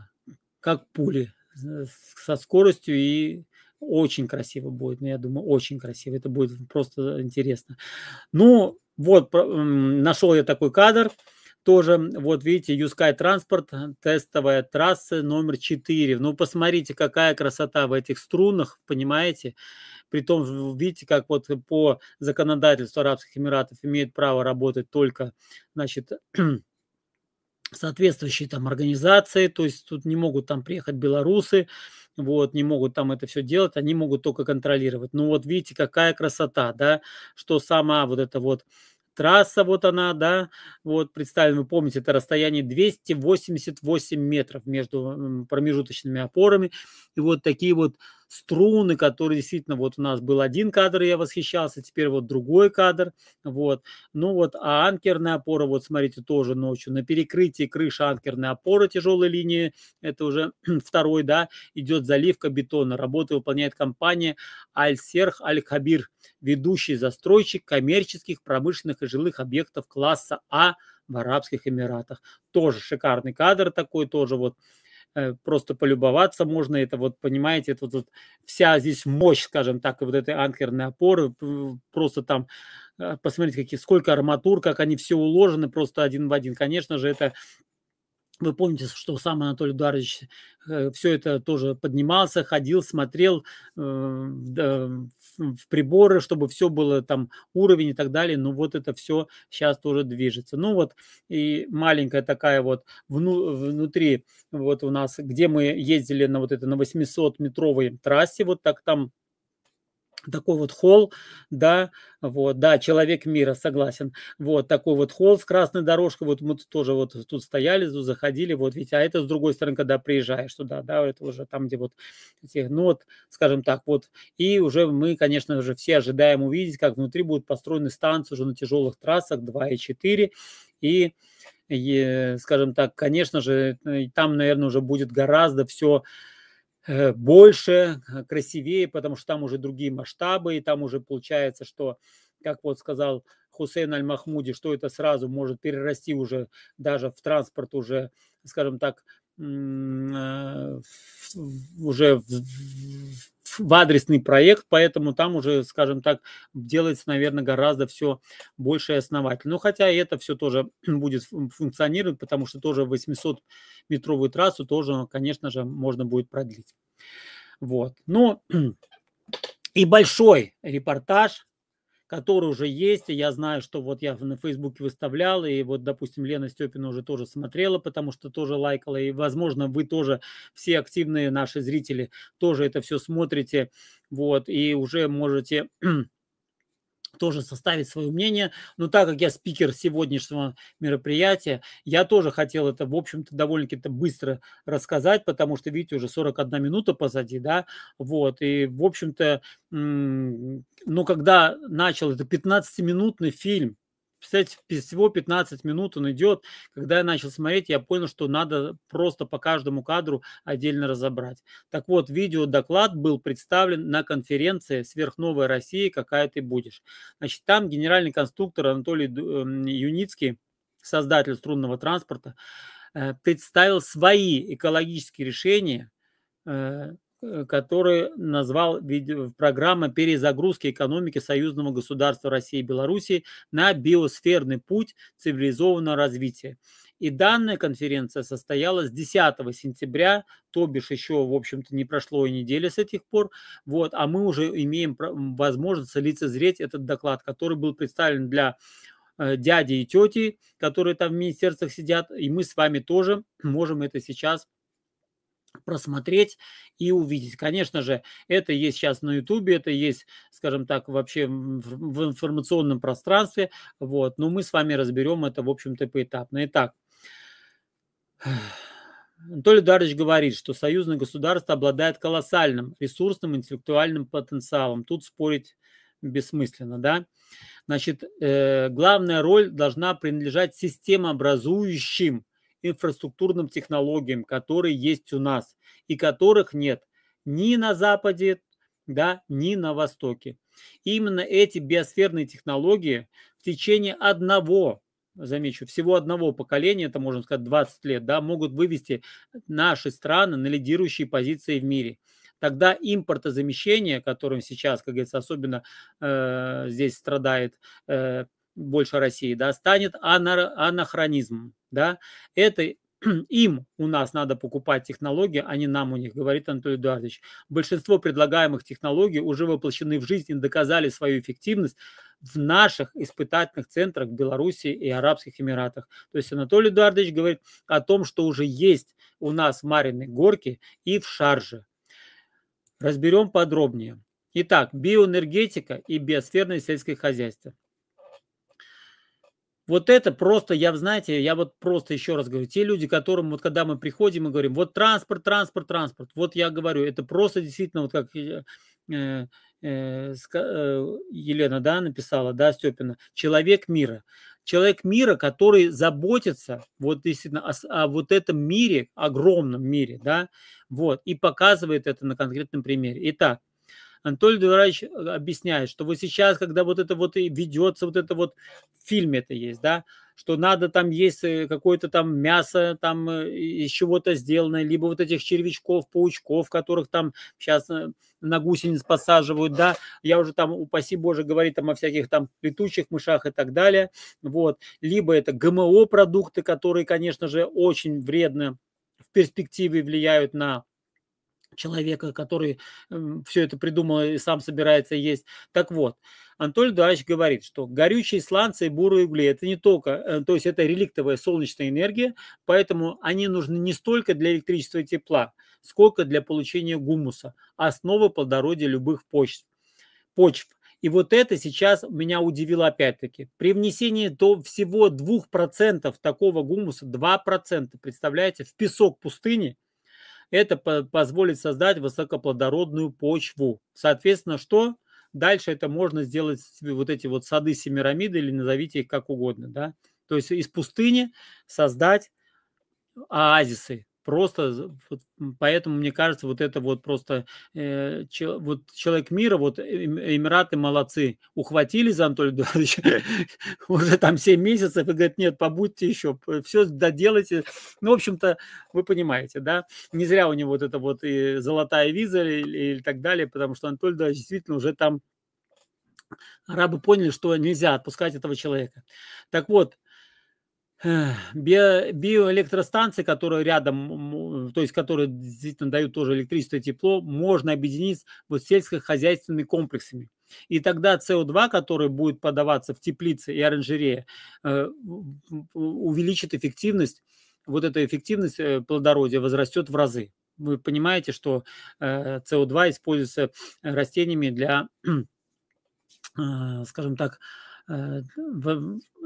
как пули Э, со скоростью и очень красиво будет. Ну, я думаю, очень красиво. Это будет просто интересно. Ну, вот, нашел я такой кадр. Тоже, вот видите, Юскай Транспорт, тестовая трасса номер 4. Ну, посмотрите, какая красота в этих струнах, понимаете? Притом, видите, как вот по законодательству Арабских Эмиратов имеют право работать только, значит, <clears throat> соответствующие там организации, то есть тут не могут там приехать белорусы, вот, не могут там это все делать, они могут только контролировать. Ну вот видите, какая красота, да, что сама вот эта вот трасса, вот она, да, вот представим, вы помните, это расстояние 288 метров между промежуточными опорами, и вот такие вот струны, которые действительно вот у нас был один кадр, я восхищался, теперь вот другой кадр, вот. Ну вот, а анкерная опора, вот смотрите, тоже ночью на перекрытии крыши анкерная опора тяжелой линии, это уже <clears throat> второй, да, идет заливка бетона. Работы выполняет компания Альсерх серх Аль-Хабир, ведущий застройщик коммерческих, промышленных и жилых объектов класса А в Арабских Эмиратах. Тоже шикарный кадр такой, тоже вот Э, просто полюбоваться можно. Это вот, понимаете, это вот, вот вся здесь мощь, скажем так, вот этой анкерной опоры, просто там э, посмотрите, какие, сколько арматур, как они все уложены, просто один в один. Конечно же, это вы помните, что сам Анатолий Эдуардович э, все это тоже поднимался, ходил, смотрел э, в приборы, чтобы все было там уровень и так далее. Но вот это все сейчас тоже движется. Ну вот и маленькая такая вот вну, внутри вот у нас, где мы ездили на вот это на 800 метровой трассе, вот так там такой вот холл, да, вот, да, человек мира, согласен. Вот такой вот холл с красной дорожкой, вот мы тоже вот тут стояли, тут заходили, вот ведь, а это с другой стороны, когда приезжаешь туда, да, это уже там, где вот эти, ну вот, скажем так, вот, и уже мы, конечно же, все ожидаем увидеть, как внутри будут построены станции уже на тяжелых трассах 2 и 4, и и, скажем так, конечно же, э, там, наверное, уже будет гораздо все Э, больше, э, красивее, потому что там уже другие масштабы, и там уже получается, что, как вот сказал Хусейн Аль-Махмуди, что это сразу может перерасти уже даже в транспорт, уже, скажем так, э, уже в в адресный проект, поэтому там уже, скажем так, делается, наверное, гораздо все больше и основательно. Ну хотя это все тоже <clears throat> будет функционировать, потому что тоже 800-метровую трассу тоже, ну, конечно же, можно будет продлить. Вот. Ну, <clears throat> и большой репортаж которые уже есть. я знаю, что вот я на Фейсбуке выставлял, и вот, допустим, Лена Степина уже тоже смотрела, потому что тоже лайкала, и, возможно, вы тоже, все активные наши зрители, тоже это все смотрите, вот, и уже можете тоже составит свое мнение. Но так как я спикер сегодняшнего мероприятия, я тоже хотел это, в общем-то, довольно-таки быстро рассказать, потому что, видите, уже 41 минута позади, да, вот, и, в общем-то, но ну, когда начал, это 15-минутный фильм, Представляете, всего 15 минут он идет. Когда я начал смотреть, я понял, что надо просто по каждому кадру отдельно разобрать. Так вот, видеодоклад был представлен на конференции «Сверхновая Россия. Какая ты будешь?». Значит, там генеральный конструктор Анатолий эм, Юницкий, создатель струнного транспорта, э, представил свои экологические решения э, Э, который назвал э, программа перезагрузки экономики союзного государства России и Беларуси на биосферный путь цивилизованного развития. И данная конференция состоялась 10 сентября, то бишь еще, в общем-то, не прошло и недели с этих пор, вот, а мы уже имеем возможность лицезреть этот доклад, который был представлен для э, дяди и тети, которые там в министерствах сидят, и мы с вами тоже можем это сейчас просмотреть и увидеть. Конечно же, это есть сейчас на Ютубе, это есть, скажем так, вообще в информационном пространстве, вот, но мы с вами разберем это, в общем-то, поэтапно. Итак, <sighs> Анатолий Дарович говорит, что союзное государство обладает колоссальным ресурсным интеллектуальным потенциалом. Тут спорить бессмысленно, да? Значит, э, главная роль должна принадлежать системообразующим инфраструктурным технологиям, которые есть у нас и которых нет ни на Западе, да, ни на Востоке. именно эти биосферные технологии в течение одного замечу, всего одного поколения, это можно сказать 20 лет, да, могут вывести наши страны на лидирующие позиции в мире. Тогда импортозамещение, которым сейчас, как говорится, особенно э, здесь страдает э, больше России, да, станет анахронизмом, да. Это <clears throat> им у нас надо покупать технологии, а не нам у них, говорит Анатолий Эдуардович. Большинство предлагаемых технологий уже воплощены в жизнь и доказали свою эффективность в наших испытательных центрах в Беларуси и Арабских Эмиратах. То есть Анатолий Эдуардович говорит о том, что уже есть у нас в Мариной горке и в Шарже. Разберем подробнее. Итак, биоэнергетика и биосферное сельское хозяйство. Вот это просто, я, знаете, я вот просто еще раз говорю, те люди, которым вот когда мы приходим и говорим, вот транспорт, транспорт, транспорт, вот я говорю, это просто действительно вот как э, э, э, Елена, да, написала, да, Степина, человек мира. Человек мира, который заботится вот действительно о, о вот этом мире, огромном мире, да, вот, и показывает это на конкретном примере. Итак, Анатолий Дурач э, объясняет, что вот сейчас, когда вот это вот и ведется, вот это вот в фильме это есть, да, что надо там есть э, какое-то там мясо там э, из чего-то сделанное, либо вот этих червячков, паучков, которых там сейчас на гусениц посаживают, да, я уже там, упаси боже, говорит там о всяких там летучих мышах и так далее, вот, либо это ГМО продукты, которые, конечно же, очень вредно в перспективе влияют на человека, который все это придумал и сам собирается есть. Так вот, Анатолий Дуарович говорит, что горючие сланцы и бурые угли – это не только, э, то есть это реликтовая солнечная энергия, поэтому они нужны не столько для электричества и тепла, сколько для получения гумуса, основы плодородия любых почв. почв. И вот это сейчас меня удивило опять-таки. При внесении до всего 2% такого гумуса, 2%, представляете, в песок пустыни – это позволит создать высокоплодородную почву. Соответственно, что? Дальше это можно сделать вот эти вот сады семирамиды или назовите их как угодно. Да? То есть из пустыни создать оазисы, Просто поэтому, мне кажется, вот это вот просто э, че, вот человек мира, вот эм, Эмираты молодцы, ухватили за Анатолия Эдуардовича <laughs> уже там 7 месяцев и говорит нет, побудьте еще, все доделайте. Ну, в общем-то, вы понимаете, да, не зря у него вот это вот и золотая виза или, и так далее, потому что Анатолий Эдуардович действительно уже там арабы поняли, что нельзя отпускать этого человека. Так вот, биоэлектростанции, которые рядом, то есть которые действительно дают тоже электричество и тепло, можно объединить вот с сельскохозяйственными комплексами. И тогда СО2, который будет подаваться в теплице и оранжерее, э, увеличит эффективность, вот эта эффективность э, плодородия возрастет в разы. Вы понимаете, что э, СО2 используется растениями для, <clears throat> скажем так, Э,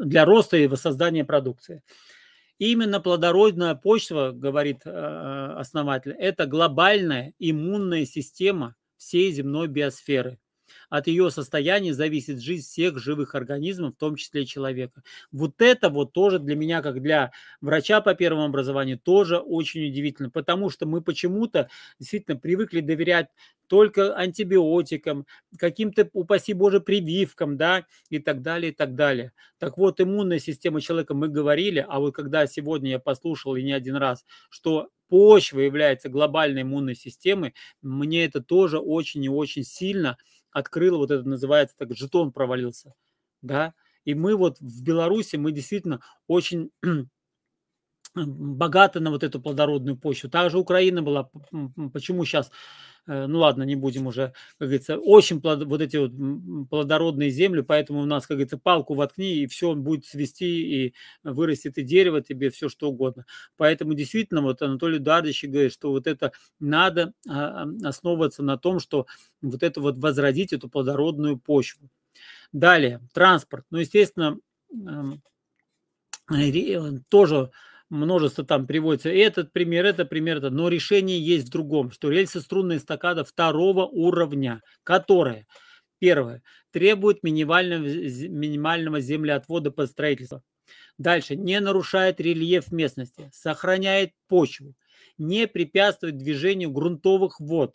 для роста и воссоздания продукции. именно плодородная почва, говорит э, э, основатель, это глобальная иммунная система всей земной биосферы. От ее состояния зависит жизнь всех живых организмов, в том числе человека. Вот это вот тоже для меня, как для врача по первому образованию, тоже очень удивительно, потому что мы почему-то действительно привыкли доверять только антибиотикам, каким-то, упаси Боже, прививкам, да, и так далее, и так далее. Так вот, иммунная система человека, мы говорили, а вот когда сегодня я послушал и не один раз, что почва является глобальной иммунной системой, мне это тоже очень и очень сильно открыла вот это называется так, жетон провалился, да, и мы вот в Беларуси, мы действительно очень богата на вот эту плодородную почву. Та же Украина была, почему сейчас, э, ну ладно, не будем уже, как говорится, очень плод, вот эти вот плодородные земли, поэтому у нас, как говорится, палку воткни, и все будет свести, и вырастет и дерево тебе, все что угодно. Поэтому действительно, вот Анатолий Дардыч говорит, что вот это надо а, а, основываться на том, что вот это вот возродить эту плодородную почву. Далее, транспорт. Ну, естественно, эм, э, э, тоже множество там приводится. Этот пример, это пример, это. Но решение есть в другом, что рельсы струнной эстакада второго уровня, которая, первое, требует минимального, минимального землеотвода под строительство. Дальше, не нарушает рельеф местности, сохраняет почву, не препятствует движению грунтовых вод,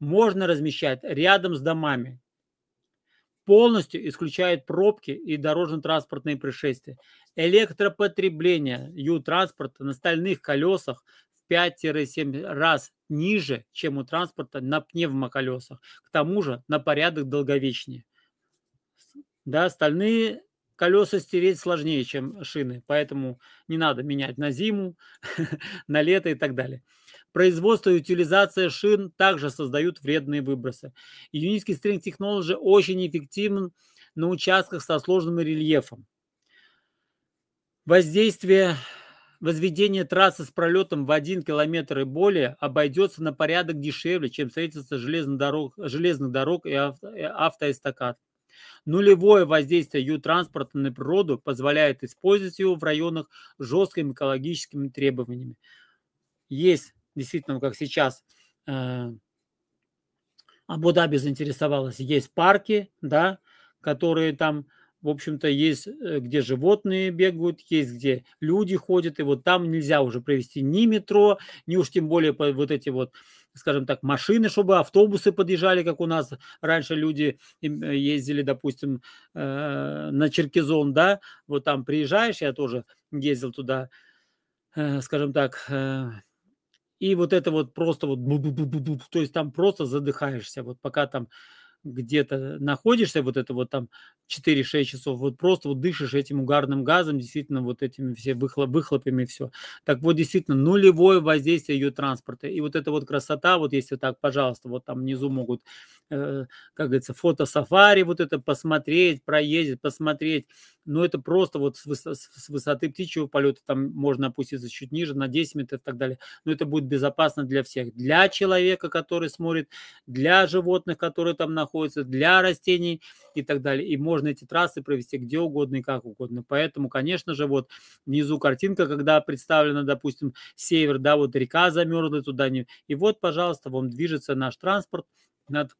можно размещать рядом с домами, полностью исключает пробки и дорожно-транспортные происшествия. Электропотребление Ю-транспорта на стальных колесах в 5-7 раз ниже, чем у транспорта на пневмоколесах. К тому же на порядок долговечнее. Да, стальные колеса стереть сложнее, чем шины, поэтому не надо менять на зиму, <laughs> на лето и так далее. Производство и утилизация шин также создают вредные выбросы. Юнийский стринг технологи очень эффективен на участках со сложным рельефом. Воздействие возведение трассы с пролетом в 1 километр и более обойдется на порядок дешевле, чем строительство железных дорог, железных дорог и автоэстакад. Нулевое воздействие ю-транспорта на природу позволяет использовать его в районах с жесткими экологическими требованиями. Есть действительно, как сейчас э, Абу-Даби заинтересовалась, есть парки, да, которые там, в общем-то, есть, э, где животные бегают, есть, где люди ходят, и вот там нельзя уже провести ни метро, ни уж тем более вот эти вот, скажем так, машины, чтобы автобусы подъезжали, как у нас раньше люди э, ездили, допустим, на Черкизон, да, вот там приезжаешь, я тоже ездил туда, скажем так, и вот это вот просто вот, то есть там просто задыхаешься, вот пока там где-то находишься, вот это вот там 4-6 часов, вот просто вот дышишь этим угарным газом, действительно вот этими все выхлоп, выхлопами все. Так вот действительно нулевое воздействие ее транспорта. И вот эта вот красота, вот если так, пожалуйста, вот там внизу могут, э, как говорится, фото-сафари вот это посмотреть, проездить, посмотреть. Но ну, это просто вот с, высо- с высоты птичьего полета там можно опуститься чуть ниже, на 10 метров и так далее. Но это будет безопасно для всех. Для человека, который смотрит, для животных, которые там находятся, находятся для растений и так далее. И можно эти трассы провести где угодно и как угодно. Поэтому, конечно же, вот внизу картинка, когда представлена, допустим, север, да, вот река замерзла туда. Не... И вот, пожалуйста, вам движется наш транспорт над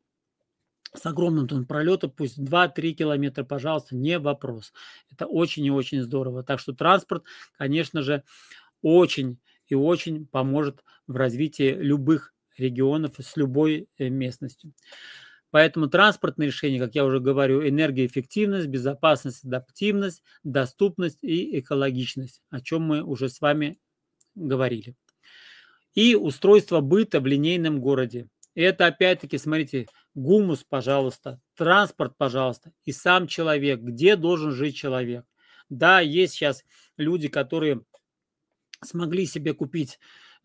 с огромным тон пролетом, пусть 2-3 километра, пожалуйста, не вопрос. Это очень и очень здорово. Так что транспорт, конечно же, очень и очень поможет в развитии любых регионов с любой э, местностью. Поэтому транспортные решения, как я уже говорю, энергоэффективность, безопасность, адаптивность, доступность и экологичность, о чем мы уже с вами говорили. И устройство быта в линейном городе. Это опять-таки, смотрите, гумус, пожалуйста, транспорт, пожалуйста, и сам человек, где должен жить человек. Да, есть сейчас люди, которые смогли себе купить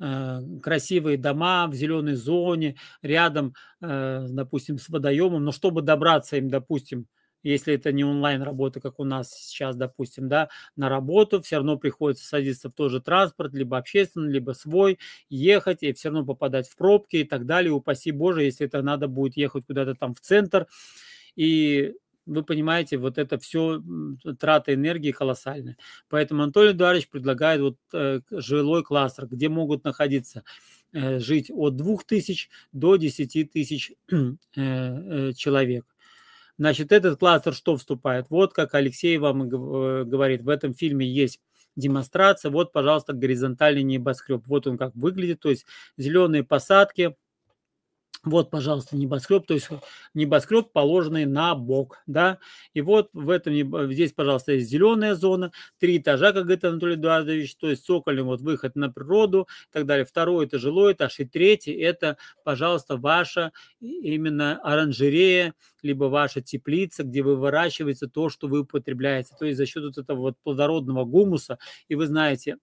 Э, красивые дома в зеленой зоне, рядом, э, допустим, с водоемом, но чтобы добраться им, допустим, если это не онлайн работа, как у нас сейчас, допустим, да, на работу, все равно приходится садиться в тот же транспорт, либо общественный, либо свой, ехать и все равно попадать в пробки и так далее. Упаси Боже, если это надо будет ехать куда-то там в центр. И вы понимаете, вот это все трата энергии колоссальная. Поэтому Анатолий Эдуардович предлагает вот э, жилой кластер, где могут находиться э, жить от 2000 до 10 тысяч э, э, человек. Значит, этот кластер что вступает? Вот как Алексей вам э, говорит, в этом фильме есть демонстрация. Вот, пожалуйста, горизонтальный небоскреб. Вот он как выглядит. То есть зеленые посадки, вот, пожалуйста, небоскреб, то есть небоскреб, положенный на бок, да. И вот в этом, здесь, пожалуйста, есть зеленая зона, три этажа, как говорит Анатолий Эдуардович, то есть цокольный вот выход на природу и так далее. Второй – это жилой этаж, и третий – это, пожалуйста, ваша именно оранжерея, либо ваша теплица, где вы выращиваете то, что вы употребляете. То есть за счет вот этого вот плодородного гумуса, и вы знаете,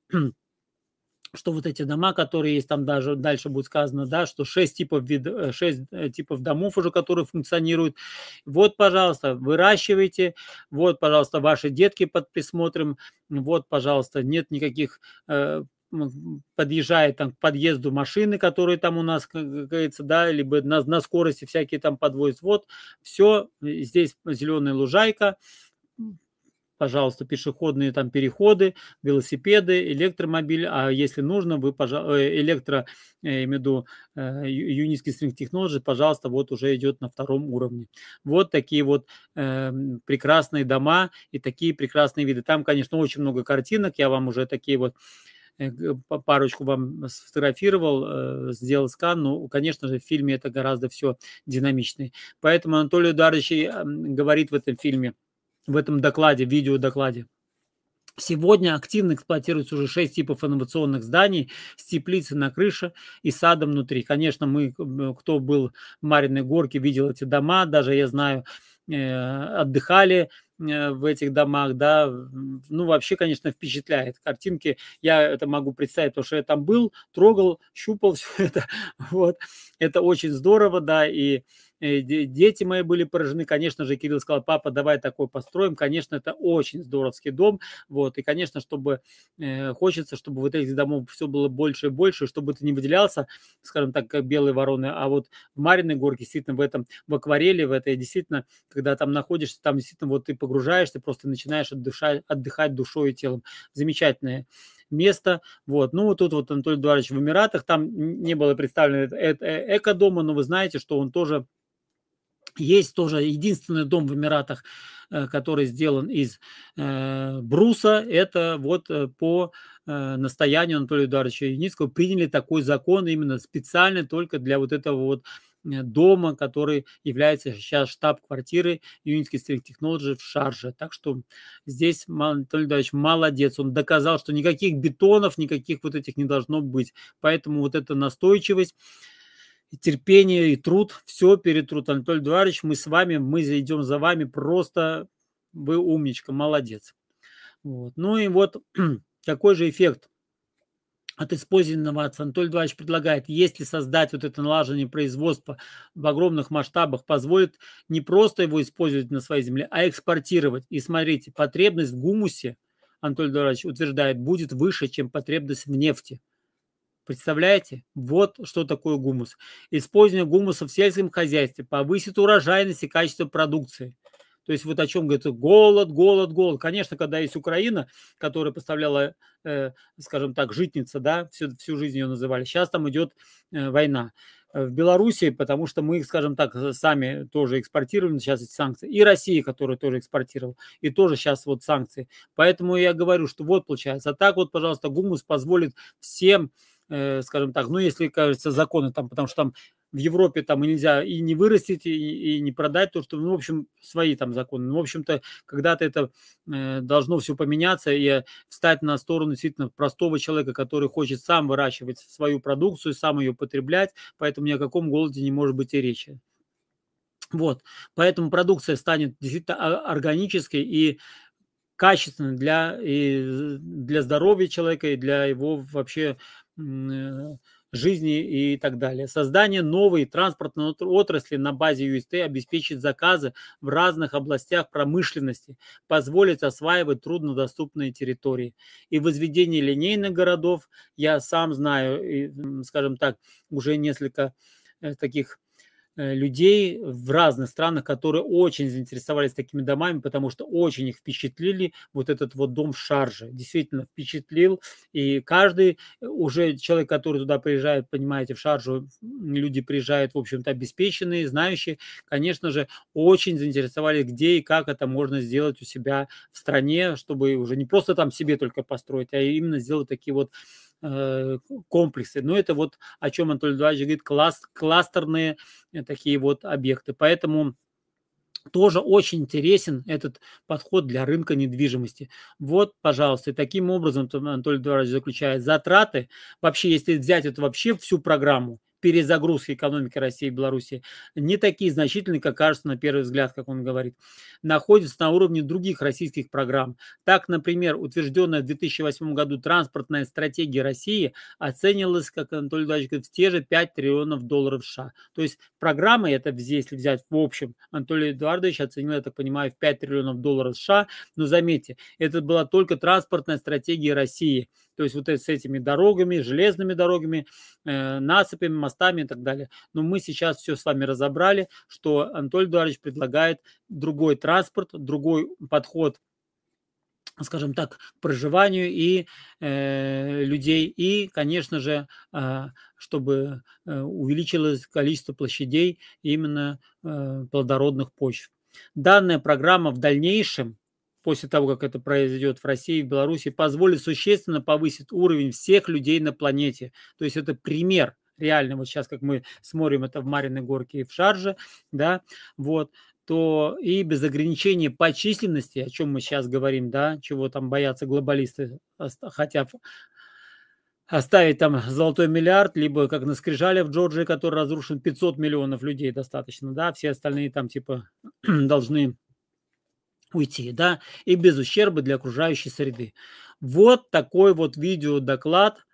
что вот эти дома, которые есть, там даже дальше будет сказано, да, что 6 типов, вид, 6 э, э, типов домов уже, которые функционируют. Вот, пожалуйста, выращивайте, вот, пожалуйста, ваши детки под присмотром, вот, пожалуйста, нет никаких э, подъезжает там к подъезду машины, которые там у нас, как говорится, да, либо на, на скорости всякие там подвозят. Вот, все, э, здесь зеленая лужайка, пожалуйста, пешеходные там переходы, велосипеды, электромобиль, а если нужно, вы, пожалуйста, э, электро, я имею в виду, Unity String Technology, пожалуйста, вот уже идет на втором уровне. Вот такие вот э, прекрасные дома и такие прекрасные виды. Там, конечно, очень много картинок, я вам уже такие вот э, парочку вам сфотографировал, э, сделал скан, но, ну, конечно же, в фильме это гораздо все динамичнее. Поэтому Анатолий Ударович говорит в этом фильме – в этом докладе, в видеодокладе. Сегодня активно эксплуатируется уже шесть типов инновационных зданий с теплицей на крыше и садом внутри. Конечно, мы, кто был в Мариной горке, видел эти дома, даже, я знаю, э, отдыхали э, в этих домах, да, ну, вообще, конечно, впечатляет. Картинки, я это могу представить, потому что я там был, трогал, щупал все это, <laughs> вот, это очень здорово, да, и Э, дети мои были поражены, конечно же, Кирилл сказал, папа, давай такой построим, конечно, это очень здоровский дом, вот, и, конечно, чтобы э, хочется, чтобы вот этих домов все было больше и больше, чтобы это не выделялся, скажем так, как белые вороны, а вот в Мариной горке действительно в этом, в акварели, в этой, действительно, когда там находишься, там действительно вот ты погружаешься, просто начинаешь отдыхать, отдыхать душой и телом. Замечательное место. Вот. Ну, тут вот Анатолий Эдуардович в Эмиратах, там не было представлено э, эко-дома, но вы знаете, что он тоже есть тоже единственный дом в Эмиратах, э, который сделан из э, бруса. Это вот э, по настоянию Анатолия Ударовича Юницкого приняли такой закон именно специально только для вот этого вот дома, который является сейчас штаб-квартирой Юнинский стрит технологии в Шарже. Так что здесь Анатолий Давидович молодец. Он доказал, что никаких бетонов, никаких вот этих не должно быть. Поэтому вот эта настойчивость и терпение, и труд, все перетрут. Анатолий Эдуардович, мы с вами, мы зайдем за вами, просто вы умничка, молодец. Вот. Ну и вот <clears throat> такой же эффект от использования инноваций. Анатолий Эдуардович предлагает, если создать вот это налаживание производства в огромных масштабах, позволит не просто его использовать на своей земле, а экспортировать. И смотрите, потребность в гумусе, Анатолий Эдуардович утверждает, будет выше, чем потребность в нефти. Представляете? Вот что такое гумус. Использование гумуса в сельском хозяйстве повысит урожайность и качество продукции. То есть вот о чем говорится голод, голод, голод. Конечно, когда есть Украина, которая поставляла, э, скажем так, житница, да, всю, всю жизнь ее называли. Сейчас там идет э, война э, в Белоруссии, потому что мы, скажем так, сами тоже экспортируем сейчас эти санкции. И Россия, которая тоже экспортировала, и тоже сейчас вот санкции. Поэтому я говорю, что вот получается. А так вот, пожалуйста, гумус позволит всем Э, скажем так, ну, если, кажется, законы там, потому что там в Европе там нельзя и не вырастить, и, и не продать то, что, ну, в общем, свои там законы. Ну, в общем-то, когда-то это э, должно все поменяться и встать на сторону действительно простого человека, который хочет сам выращивать свою продукцию, сам ее потреблять, поэтому ни о каком голоде не может быть и речи. Вот, поэтому продукция станет действительно органической и качественной для, и э, для здоровья человека, и для его вообще Э, жизни и так далее. Создание новой транспортной отрасли на базе UST обеспечит заказы в разных областях промышленности, позволит осваивать труднодоступные территории. И возведение линейных городов, я сам знаю, скажем так, уже несколько э, таких Э, людей в разных странах, которые очень заинтересовались такими домами, потому что очень их впечатлили вот этот вот дом в Шарже. Действительно впечатлил. И каждый э, уже человек, который туда приезжает, понимаете, в Шаржу люди приезжают, в общем-то, обеспеченные, знающие, конечно же, очень заинтересовались, где и как это можно сделать у себя в стране, чтобы уже не просто там себе только построить, а именно сделать такие вот Э, комплексы. Но это вот о чем Анатолий Эдуардович говорит, класс, кластерные э, такие вот объекты. Поэтому тоже очень интересен этот подход для рынка недвижимости. Вот, пожалуйста, и таким образом Анатолий Эдуардович заключает затраты. Вообще, если взять это вообще всю программу, перезагрузки экономики России и Беларуси не такие значительные, как кажется на первый взгляд, как он говорит, находятся на уровне других российских программ. Так, например, утвержденная в 2008 году транспортная стратегия России оценилась, как Анатолий Владимирович говорит, в те же 5 триллионов долларов США. То есть программа, это если взять в общем, Анатолий Эдуардович оценил, я так понимаю, в 5 триллионов долларов США, но заметьте, это была только транспортная стратегия России – то есть вот с этими дорогами, железными дорогами, э, насыпями, мостами и так далее. Но мы сейчас все с вами разобрали, что Анатолий Эдуардович предлагает другой транспорт, другой подход скажем так, к проживанию и э, людей, и, конечно же, э, чтобы э, увеличилось количество площадей именно э, плодородных почв. Данная программа в дальнейшем после того, как это произойдет в России и в Беларуси, позволит существенно повысить уровень всех людей на планете. То есть это пример реально, вот сейчас как мы смотрим это в Мариной горке и в Шарже, да, вот, то и без ограничения по численности, о чем мы сейчас говорим, да, чего там боятся глобалисты, хотя оставить там золотой миллиард, либо как на Скрижале в Джорджии, который разрушен 500 миллионов людей достаточно, да, все остальные там типа <clears throat> должны уйти, да, и без ущерба для окружающей среды. Вот такой вот видеодоклад.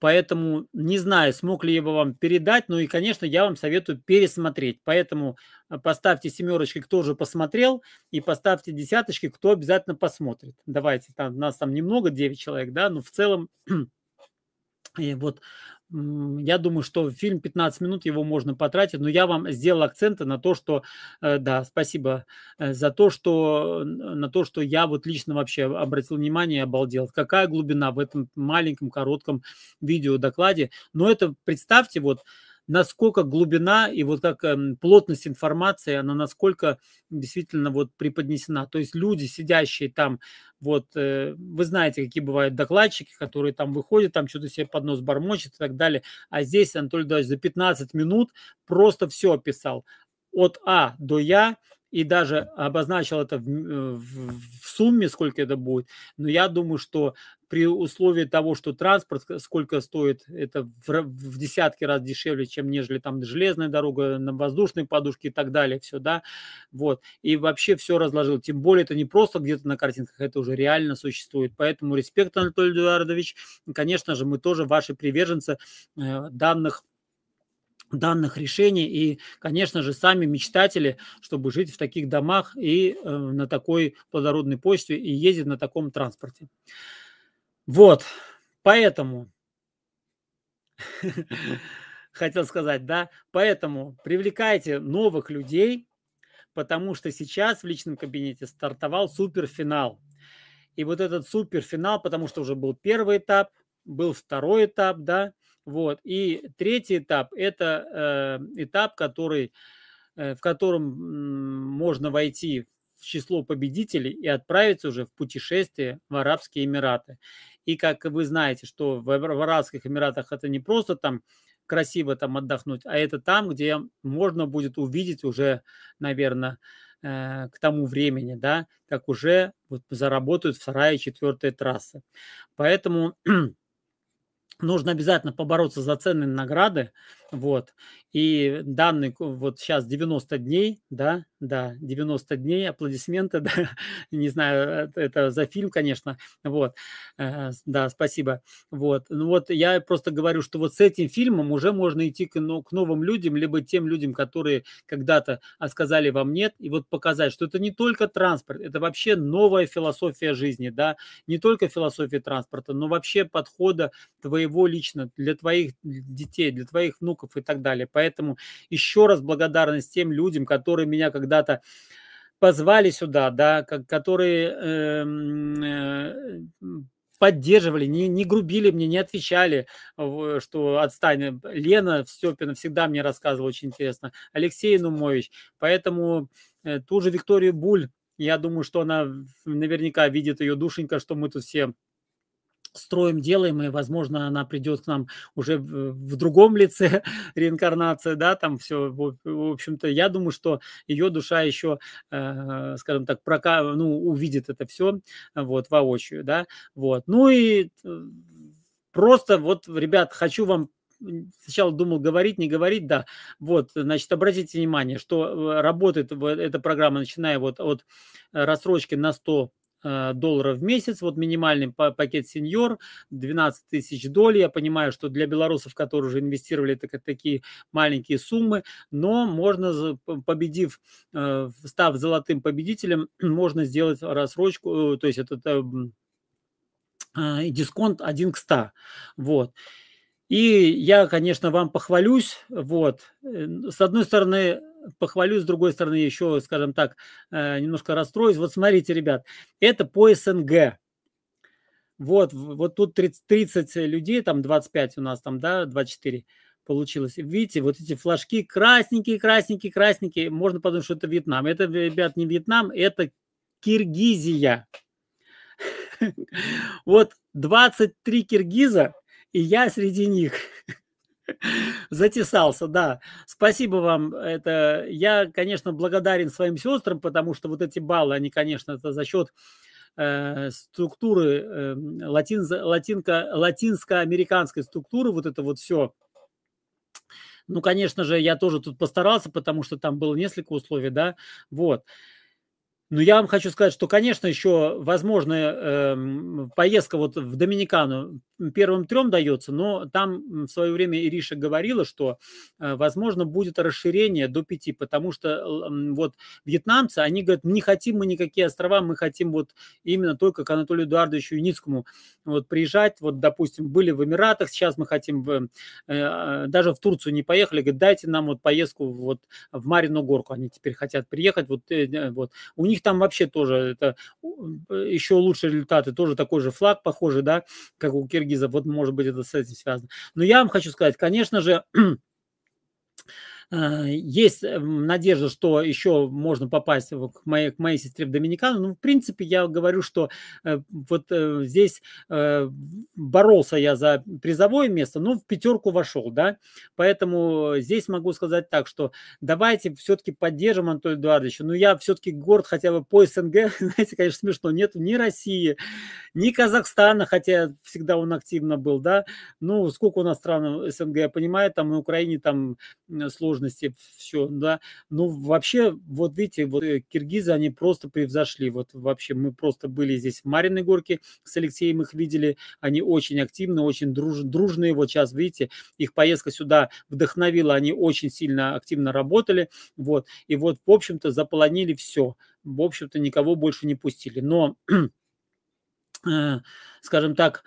Поэтому не знаю, смог ли я его вам передать. Ну и, конечно, я вам советую пересмотреть. Поэтому э, поставьте семерочки, кто уже посмотрел, и поставьте десяточки, кто обязательно посмотрит. Давайте, там, нас там немного, 9 человек, да, но в целом <clears throat> и вот я думаю, что фильм 15 минут его можно потратить, но я вам сделал акценты на то, что, э, да, спасибо э, за то, что, на то, что я вот лично вообще обратил внимание и обалдел. Какая глубина в этом маленьком, коротком видеодокладе. Но это, представьте, вот насколько глубина и вот как эм, плотность информации, она насколько действительно вот преподнесена. То есть люди, сидящие там, вот, э, вы знаете, какие бывают докладчики, которые там выходят, там что-то себе под нос бормочет и так далее. А здесь Анатолий Давидович за 15 минут просто все описал от А до Я, и даже обозначил это э, в, в, сумме, сколько это будет. Но я думаю, что при условии того, что транспорт сколько стоит, это в, в десятки раз дешевле, чем нежели там железная дорога, на воздушной подушке и так далее, все, да, вот, и вообще все разложил, тем более это не просто где-то на картинках, это уже реально существует, поэтому респект, Анатолий Эдуардович, конечно же, мы тоже ваши приверженцы э, данных данных решений. И, конечно же, сами мечтатели, чтобы жить в таких домах и э, на такой плодородной почве и ездить на таком транспорте. Вот, поэтому <laughs> хотел сказать, да, поэтому привлекайте новых людей, потому что сейчас в личном кабинете стартовал суперфинал. И вот этот суперфинал, потому что уже был первый этап, был второй этап, да, вот. И третий этап – это э, этап, который, э, в котором можно войти в число победителей и отправиться уже в путешествие в Арабские Эмираты. И как вы знаете, что в, в Арабских Эмиратах это не просто там красиво там отдохнуть, а это там, где можно будет увидеть уже, наверное, э, к тому времени, да, как уже вот заработают вторая и четвертая трасса. Поэтому <clears throat> нужно обязательно побороться за ценные награды, вот. И данный вот сейчас 90 дней, да, да, 90 дней, аплодисменты, <laughs> да, не знаю, э, это за фильм, конечно, вот, э, да, спасибо, вот. Ну вот я просто говорю, что вот с этим фильмом уже можно идти к, ну, к новым людям, либо тем людям, которые когда-то а, сказали вам нет, и вот показать, что это не только транспорт, это вообще новая философия жизни, да, не только философия транспорта, но вообще подхода твоего лично, для твоих детей, для твоих внуков, навыков и так далее. Поэтому еще раз благодарность тем людям, которые меня когда-то позвали сюда, да, которые эм, э, поддерживали, не, не грубили мне, не отвечали, что отстань. Лена Степина всегда мне рассказывала очень интересно. Алексей Нумович. Поэтому э, ту же Викторию Буль, я думаю, что она наверняка видит ее душенька, что мы тут все строим, делаем, и, возможно, она придет к нам уже в другом лице, <laughs> реинкарнация, да, там все, в общем-то, я думаю, что ее душа еще, э, скажем так, прока, ну, увидит это все, вот, воочию, да, вот. Ну и э, просто вот, ребят, хочу вам сначала думал говорить, не говорить, да. Вот, значит, обратите внимание, что э, работает эта программа, начиная вот от рассрочки на 100 Э, долларов в месяц. Вот минимальный пакет сеньор 12 тысяч долей. Я понимаю, что для белорусов, которые уже инвестировали, так, такие маленькие суммы, но можно, победив, э, став золотым победителем, <clears throat> можно сделать рассрочку, э, то есть этот дисконт 1 к 100. Вот. И я, конечно, вам похвалюсь. Вот. С одной стороны, похвалю, с другой стороны, еще, скажем так, э, немножко расстроюсь. Вот смотрите, ребят, это по СНГ. Вот, вот тут 30, 30 людей, там 25 у нас, там, да, 24 получилось. Видите, вот эти флажки красненькие, красненькие, красненькие. Можно подумать, что это Вьетнам. Это, э, ребят, не Вьетнам, это Киргизия. <laughs> Вот 23 киргиза, и я среди них. <laughs> <laughs> Затесался, да. Спасибо вам. Это я, конечно, благодарен своим сестрам, потому что вот эти баллы, они, конечно, это за счет э, структуры э, латин, латинка, латинско-американской структуры, вот это вот все. Ну, конечно же, я тоже тут постарался, потому что там было несколько условий, да, вот. Но я вам хочу сказать, что, конечно, еще возможно э, эм, поездка вот в Доминикану первым трем дается, но там в свое время Ириша говорила, что, э, возможно, будет расширение до пяти, потому что вот вьетнамцы, они говорят, не хотим мы никакие острова, мы хотим вот именно только к Анатолию Эдуардовичу Юницкому вот приезжать, вот, допустим, были в Эмиратах, сейчас мы хотим в, э, а, даже в Турцию не поехали, говорят, дайте нам вот поездку вот в Марину горку, они теперь хотят приехать, вот, э, вот. у них там вообще тоже это еще лучшие результаты, тоже такой же флаг похожий, да, как у Киргизии, киргизов. Вот, может быть, это с этим связано. Но я вам хочу сказать, конечно же, <clears throat> Э, есть э, надежда, что еще можно попасть к моей, к моей сестре в Доминикану. Ну, в принципе, я говорю, что э, вот здесь боролся я за призовое место, но в пятерку вошел, да. Поэтому здесь могу сказать так, что давайте все-таки поддержим Анатолия Эдуардовича. Но я все-таки горд хотя бы по СНГ. <laughs> Знаете, конечно, смешно. нет, ни России, ни Казахстана, хотя всегда он активно был, да. Ну, сколько у нас стран СНГ, я понимаю, там на Украине там служит сложности все, да. Ну, вообще, вот видите, вот э, киргизы, они просто превзошли. Вот вообще мы просто были здесь в Мариной горке с Алексеем, их видели. Они очень активны, очень друж, дружные. Вот сейчас, видите, их поездка сюда вдохновила, они очень сильно активно работали. Вот. И вот, в общем-то, заполонили все. В общем-то, никого больше не пустили. Но, <clears throat> э, скажем так,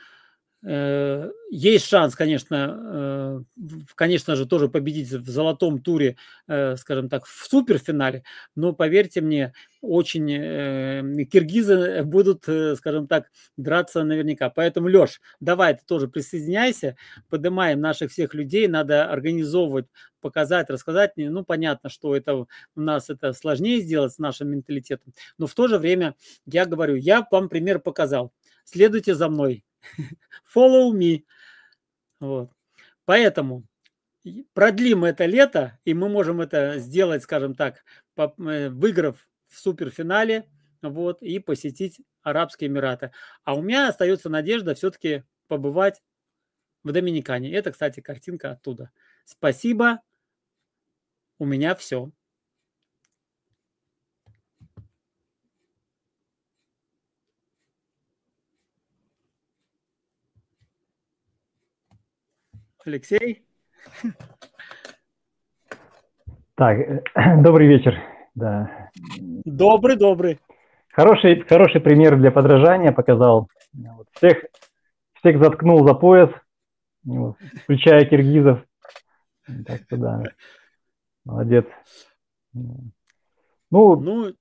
Э, есть шанс, конечно, э, конечно же, тоже победить в золотом туре, э, скажем так, в суперфинале, но поверьте мне, очень киргизы будут, скажем так, драться наверняка. Поэтому, Леш, давай ты тоже присоединяйся, поднимаем наших всех людей, надо организовывать, показать, рассказать. Ну, понятно, что это у нас это сложнее сделать с нашим менталитетом, но в то же время я говорю, я вам пример показал, следуйте за мной, <laughs> Follow me. Вот. Поэтому продлим это лето, и мы можем это сделать, скажем так, э, выиграв в суперфинале вот, и посетить Арабские Эмираты. А у меня остается надежда все-таки побывать в Доминикане. Это, кстати, картинка оттуда. Спасибо. У меня все. Алексей. Так, э, <clears throat> добрый вечер. Да. Добрый, добрый. Хороший, хороший пример для подражания показал. Всех, всех заткнул за пояс, включая киргизов. Так что да, молодец. Ну, ну, ну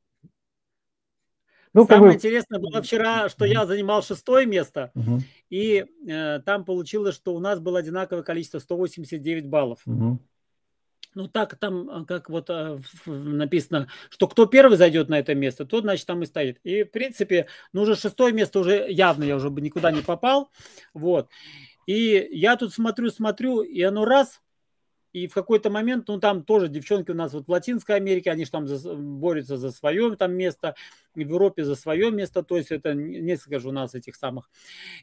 ну, Самое как... интересное было вчера, что я занимал шестое место, угу. и э, там получилось, что у нас было одинаковое количество 189 баллов. Угу. Ну, так там, э, как вот э, написано, что кто первый зайдет на это место, тот, значит, там и стоит. И, в принципе, ну, уже шестое место уже явно я уже бы никуда не попал. Вот. И я тут смотрю, смотрю, и оно раз, и в какой-то момент, ну, там тоже девчонки у нас вот в Латинской Америке, они же там за, борются за свое там место, в Европе за свое место, то есть это несколько же у нас этих самых.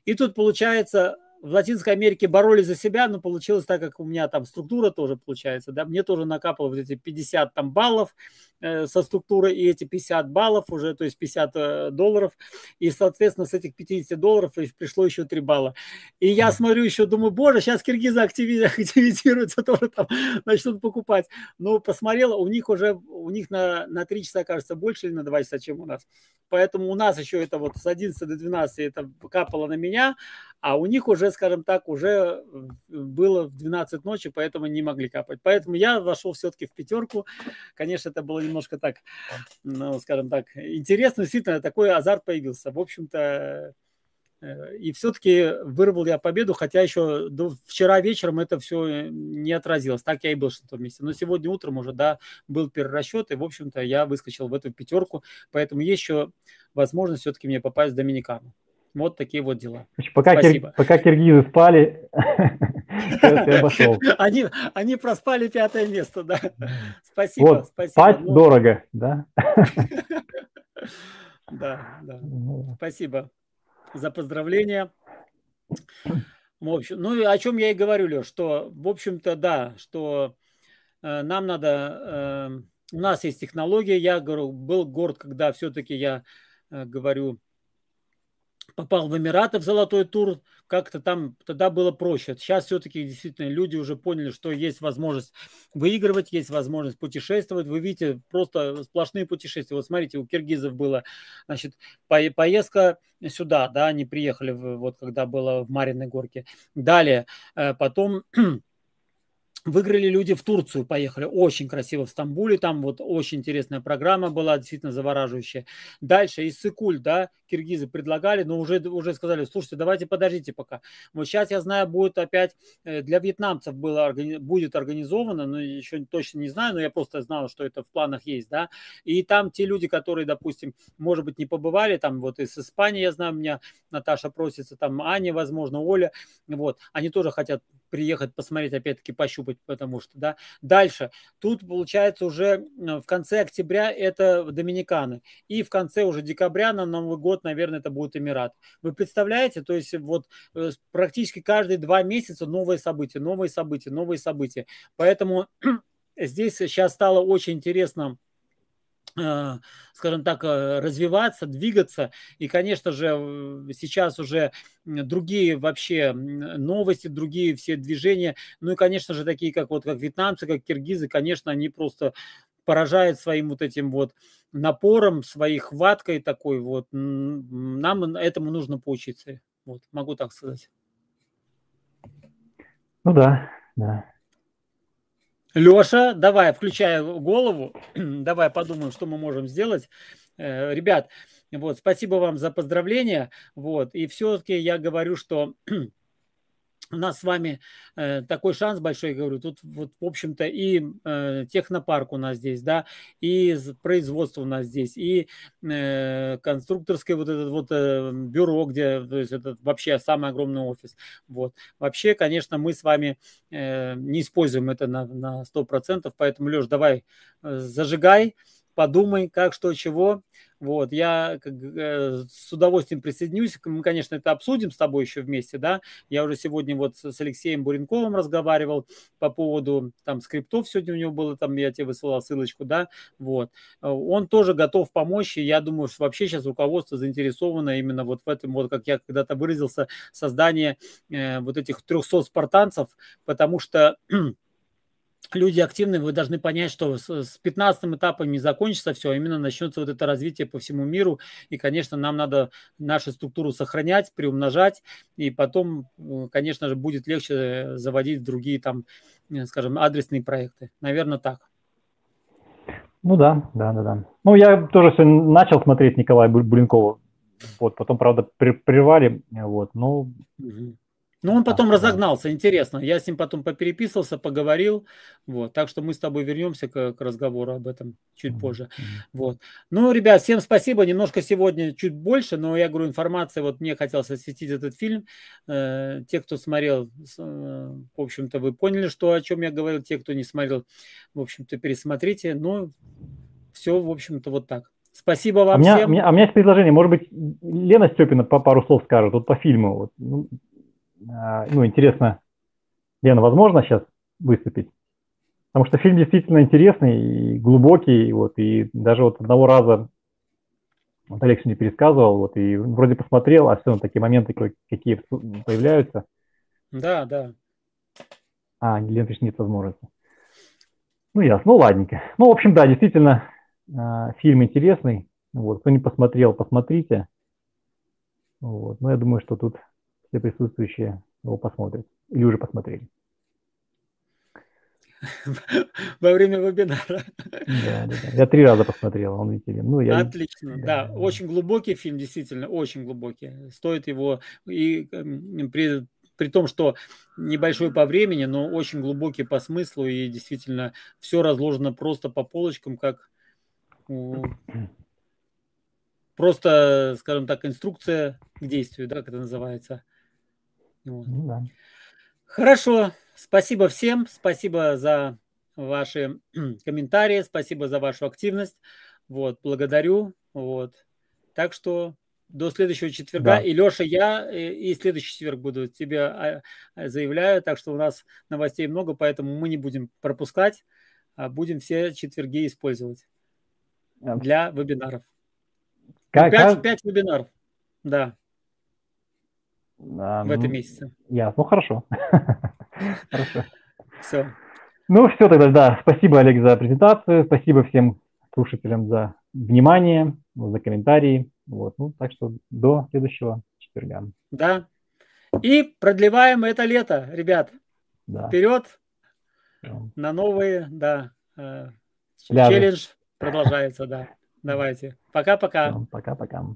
И тут получается, в Латинской Америке боролись за себя, но получилось так, как у меня там структура тоже получается, да, мне тоже накапало вот эти 50 там баллов, Э, со структуры, и эти 50 баллов уже, то есть 50 э, долларов, и, соответственно, с этих 50 долларов пришло еще 3 балла. И я смотрю еще, думаю, боже, сейчас киргизы <laughs> активизируются, тоже там <laughs> начнут покупать. Но посмотрела, у них уже, у них на, на 3 часа, кажется, больше или на 2 часа, чем у нас. Поэтому у нас еще это вот с 11 до 12 это капало на меня, а у них уже, скажем так, уже э, было в 12 ночи, поэтому не могли капать. Поэтому я вошел все-таки в пятерку. Конечно, это было немного немножко так, ну, скажем так, интересно, действительно, такой азарт появился. В общем-то, э, и все-таки вырвал я победу, хотя еще до вчера вечером это все э, не отразилось. Так я и был в том месте. Но сегодня утром уже, да, был перерасчет, и, в общем-то, я выскочил в эту пятерку. Поэтому есть еще возможность все-таки мне попасть в Доминикану. Вот такие вот дела. Пока, Кир... Пока киргизы спали, я <laughs> обошел. Они, они проспали пятое место, да. Спасибо. Вот, спасибо. Спать ну, дорого, да? <laughs> Да, ну, да. Спасибо за поздравления. В общем, ну, о чем я и говорю, Леш, что, в общем-то, да, что э, нам надо... Э, у нас есть технология. Я говорю, был горд, когда все-таки я э, говорю попал в Эмираты в золотой тур, как-то там тогда было проще. Сейчас все-таки действительно люди уже поняли, что есть возможность выигрывать, есть возможность путешествовать. Вы видите, просто сплошные путешествия. Вот смотрите, у киргизов было, значит, поездка сюда, да, они приехали, вот когда было в Мариной горке. Далее, э, потом <clears throat> Выиграли люди в Турцию, поехали. Очень красиво в Стамбуле, там вот очень интересная программа была, действительно завораживающая. Дальше из Сыкуль, да, киргизы предлагали, но уже, уже сказали, слушайте, давайте подождите пока. Вот сейчас, я знаю, будет опять, э, для вьетнамцев было, будет организовано, но еще точно не знаю, но я просто знал, что это в планах есть, да. И там те люди, которые, допустим, может быть, не побывали, там вот из Испании, я знаю, у меня Наташа просится, там Аня, возможно, Оля, вот, они тоже хотят приехать, посмотреть, опять-таки пощупать, потому что, да. Дальше, тут получается уже э, в конце октября это Доминиканы, и в конце уже декабря на Новый год, наверное, это будет Эмират. Вы представляете, то есть вот э, практически каждые два месяца новые события, новые события, новые события. Поэтому <clears throat> здесь сейчас стало очень интересно Э, скажем так, э, развиваться, двигаться. И, конечно же, сейчас уже другие вообще новости, другие все движения. Ну и, конечно же, такие, как вот как вьетнамцы, как киргизы, конечно, они просто поражают своим вот этим вот напором, своей хваткой такой вот. Нам этому нужно поучиться. Вот, могу так сказать. Ну да, да. Леша, давай, включая голову, <clears throat> давай подумаем, что мы можем сделать. Э, ребят, вот, спасибо вам за поздравления. Вот, и все-таки я говорю, что <clears throat> у нас с вами э, такой шанс большой, говорю, тут вот, в общем-то, и э, технопарк у нас здесь, да, и производство у нас здесь, и э, конструкторское вот это вот э, бюро, где, то есть это вообще самый огромный офис, вот. Вообще, конечно, мы с вами э, не используем это на, на 100%, поэтому, Леш, давай, э, зажигай, подумай, как, что, чего. Вот, я как, э, с удовольствием присоединюсь. Мы, конечно, это обсудим с тобой еще вместе, да. Я уже сегодня вот с Алексеем Буренковым разговаривал по поводу там скриптов. Сегодня у него было там, я тебе высылал ссылочку, да. Вот. Э, он тоже готов помочь, и я думаю, что вообще сейчас руководство заинтересовано именно вот в этом, вот как я когда-то выразился, создание э, вот этих 300 спартанцев, потому что <clears throat> люди активны, вы должны понять, что с 15 этапом не закончится все, а именно начнется вот это развитие по всему миру. И, конечно, нам надо нашу структуру сохранять, приумножать, и потом, конечно же, будет легче заводить другие там, скажем, адресные проекты. Наверное, так. Ну да, да, да, да. Ну, я тоже сегодня начал смотреть Николая Буленкова. Вот, потом, правда, прервали. Вот, но. угу. Ну, он потом а, разогнался, интересно. Я с ним потом попереписывался, поговорил. Вот. Так что мы с тобой вернемся к, к разговору об этом чуть позже. Mm-hmm. Вот. Ну, ребят, всем спасибо. Немножко сегодня чуть больше, но я говорю, информация. Вот мне хотелось осветить этот фильм. Э, те, кто смотрел, э, в общем-то, вы поняли, что о чем я говорил. Те, кто не смотрел, в общем-то, пересмотрите. Ну, все, в общем-то, вот так. Спасибо а вам а всем. меня, А у меня есть предложение. Может быть, Лена Степина пару слов скажет вот по фильму. Вот. Ну, а, ну, интересно, Лена, возможно сейчас выступить? Потому что фильм действительно интересный и глубокий, вот, и даже вот одного раза вот Алекс мне пересказывал, вот, и вроде посмотрел, а все равно такие моменты, какие появляются. Да, да. А, Лена, нет возможности. Ну, ясно, ну, ладненько. Ну, в общем, да, действительно, а, фильм интересный. Вот, кто не посмотрел, посмотрите. Вот, но я думаю, что тут все присутствующие его посмотрят или уже посмотрели. <laughs> Во время вебинара. Да, да, да. Я три раза посмотрел, он интересен. Ну, я... Отлично, да. да. Очень глубокий фильм, действительно, очень глубокий. Стоит его и эм, при, при том, что небольшой по времени, но очень глубокий по смыслу и действительно все разложено просто по полочкам, как <clears throat> просто, скажем так, инструкция к действию, да, как это называется. Вот. Ну, да. Хорошо. Спасибо всем. Спасибо за ваши <clears throat> комментарии. Спасибо за вашу активность. Вот, благодарю. Вот. Так что до следующего четверга. Да. И Леша, я э, и следующий четверг буду тебе а, а, заявляю. Так что у нас новостей много, поэтому мы не будем пропускать. А будем все четверги использовать для вебинаров. Пять вебинаров. Да в ну, этом месяце. Я, ну хорошо. <laughs> Хорошо. Все. Ну все тогда, да. Спасибо, Олег, за презентацию. Спасибо всем слушателям за внимание, ну, за комментарии. Вот. Ну, так что до следующего четверга. Да. И продлеваем это лето, ребят. Да. Вперед на новые, да. Э, челлендж продолжается, да. Давайте. Пока-пока. Пока-пока.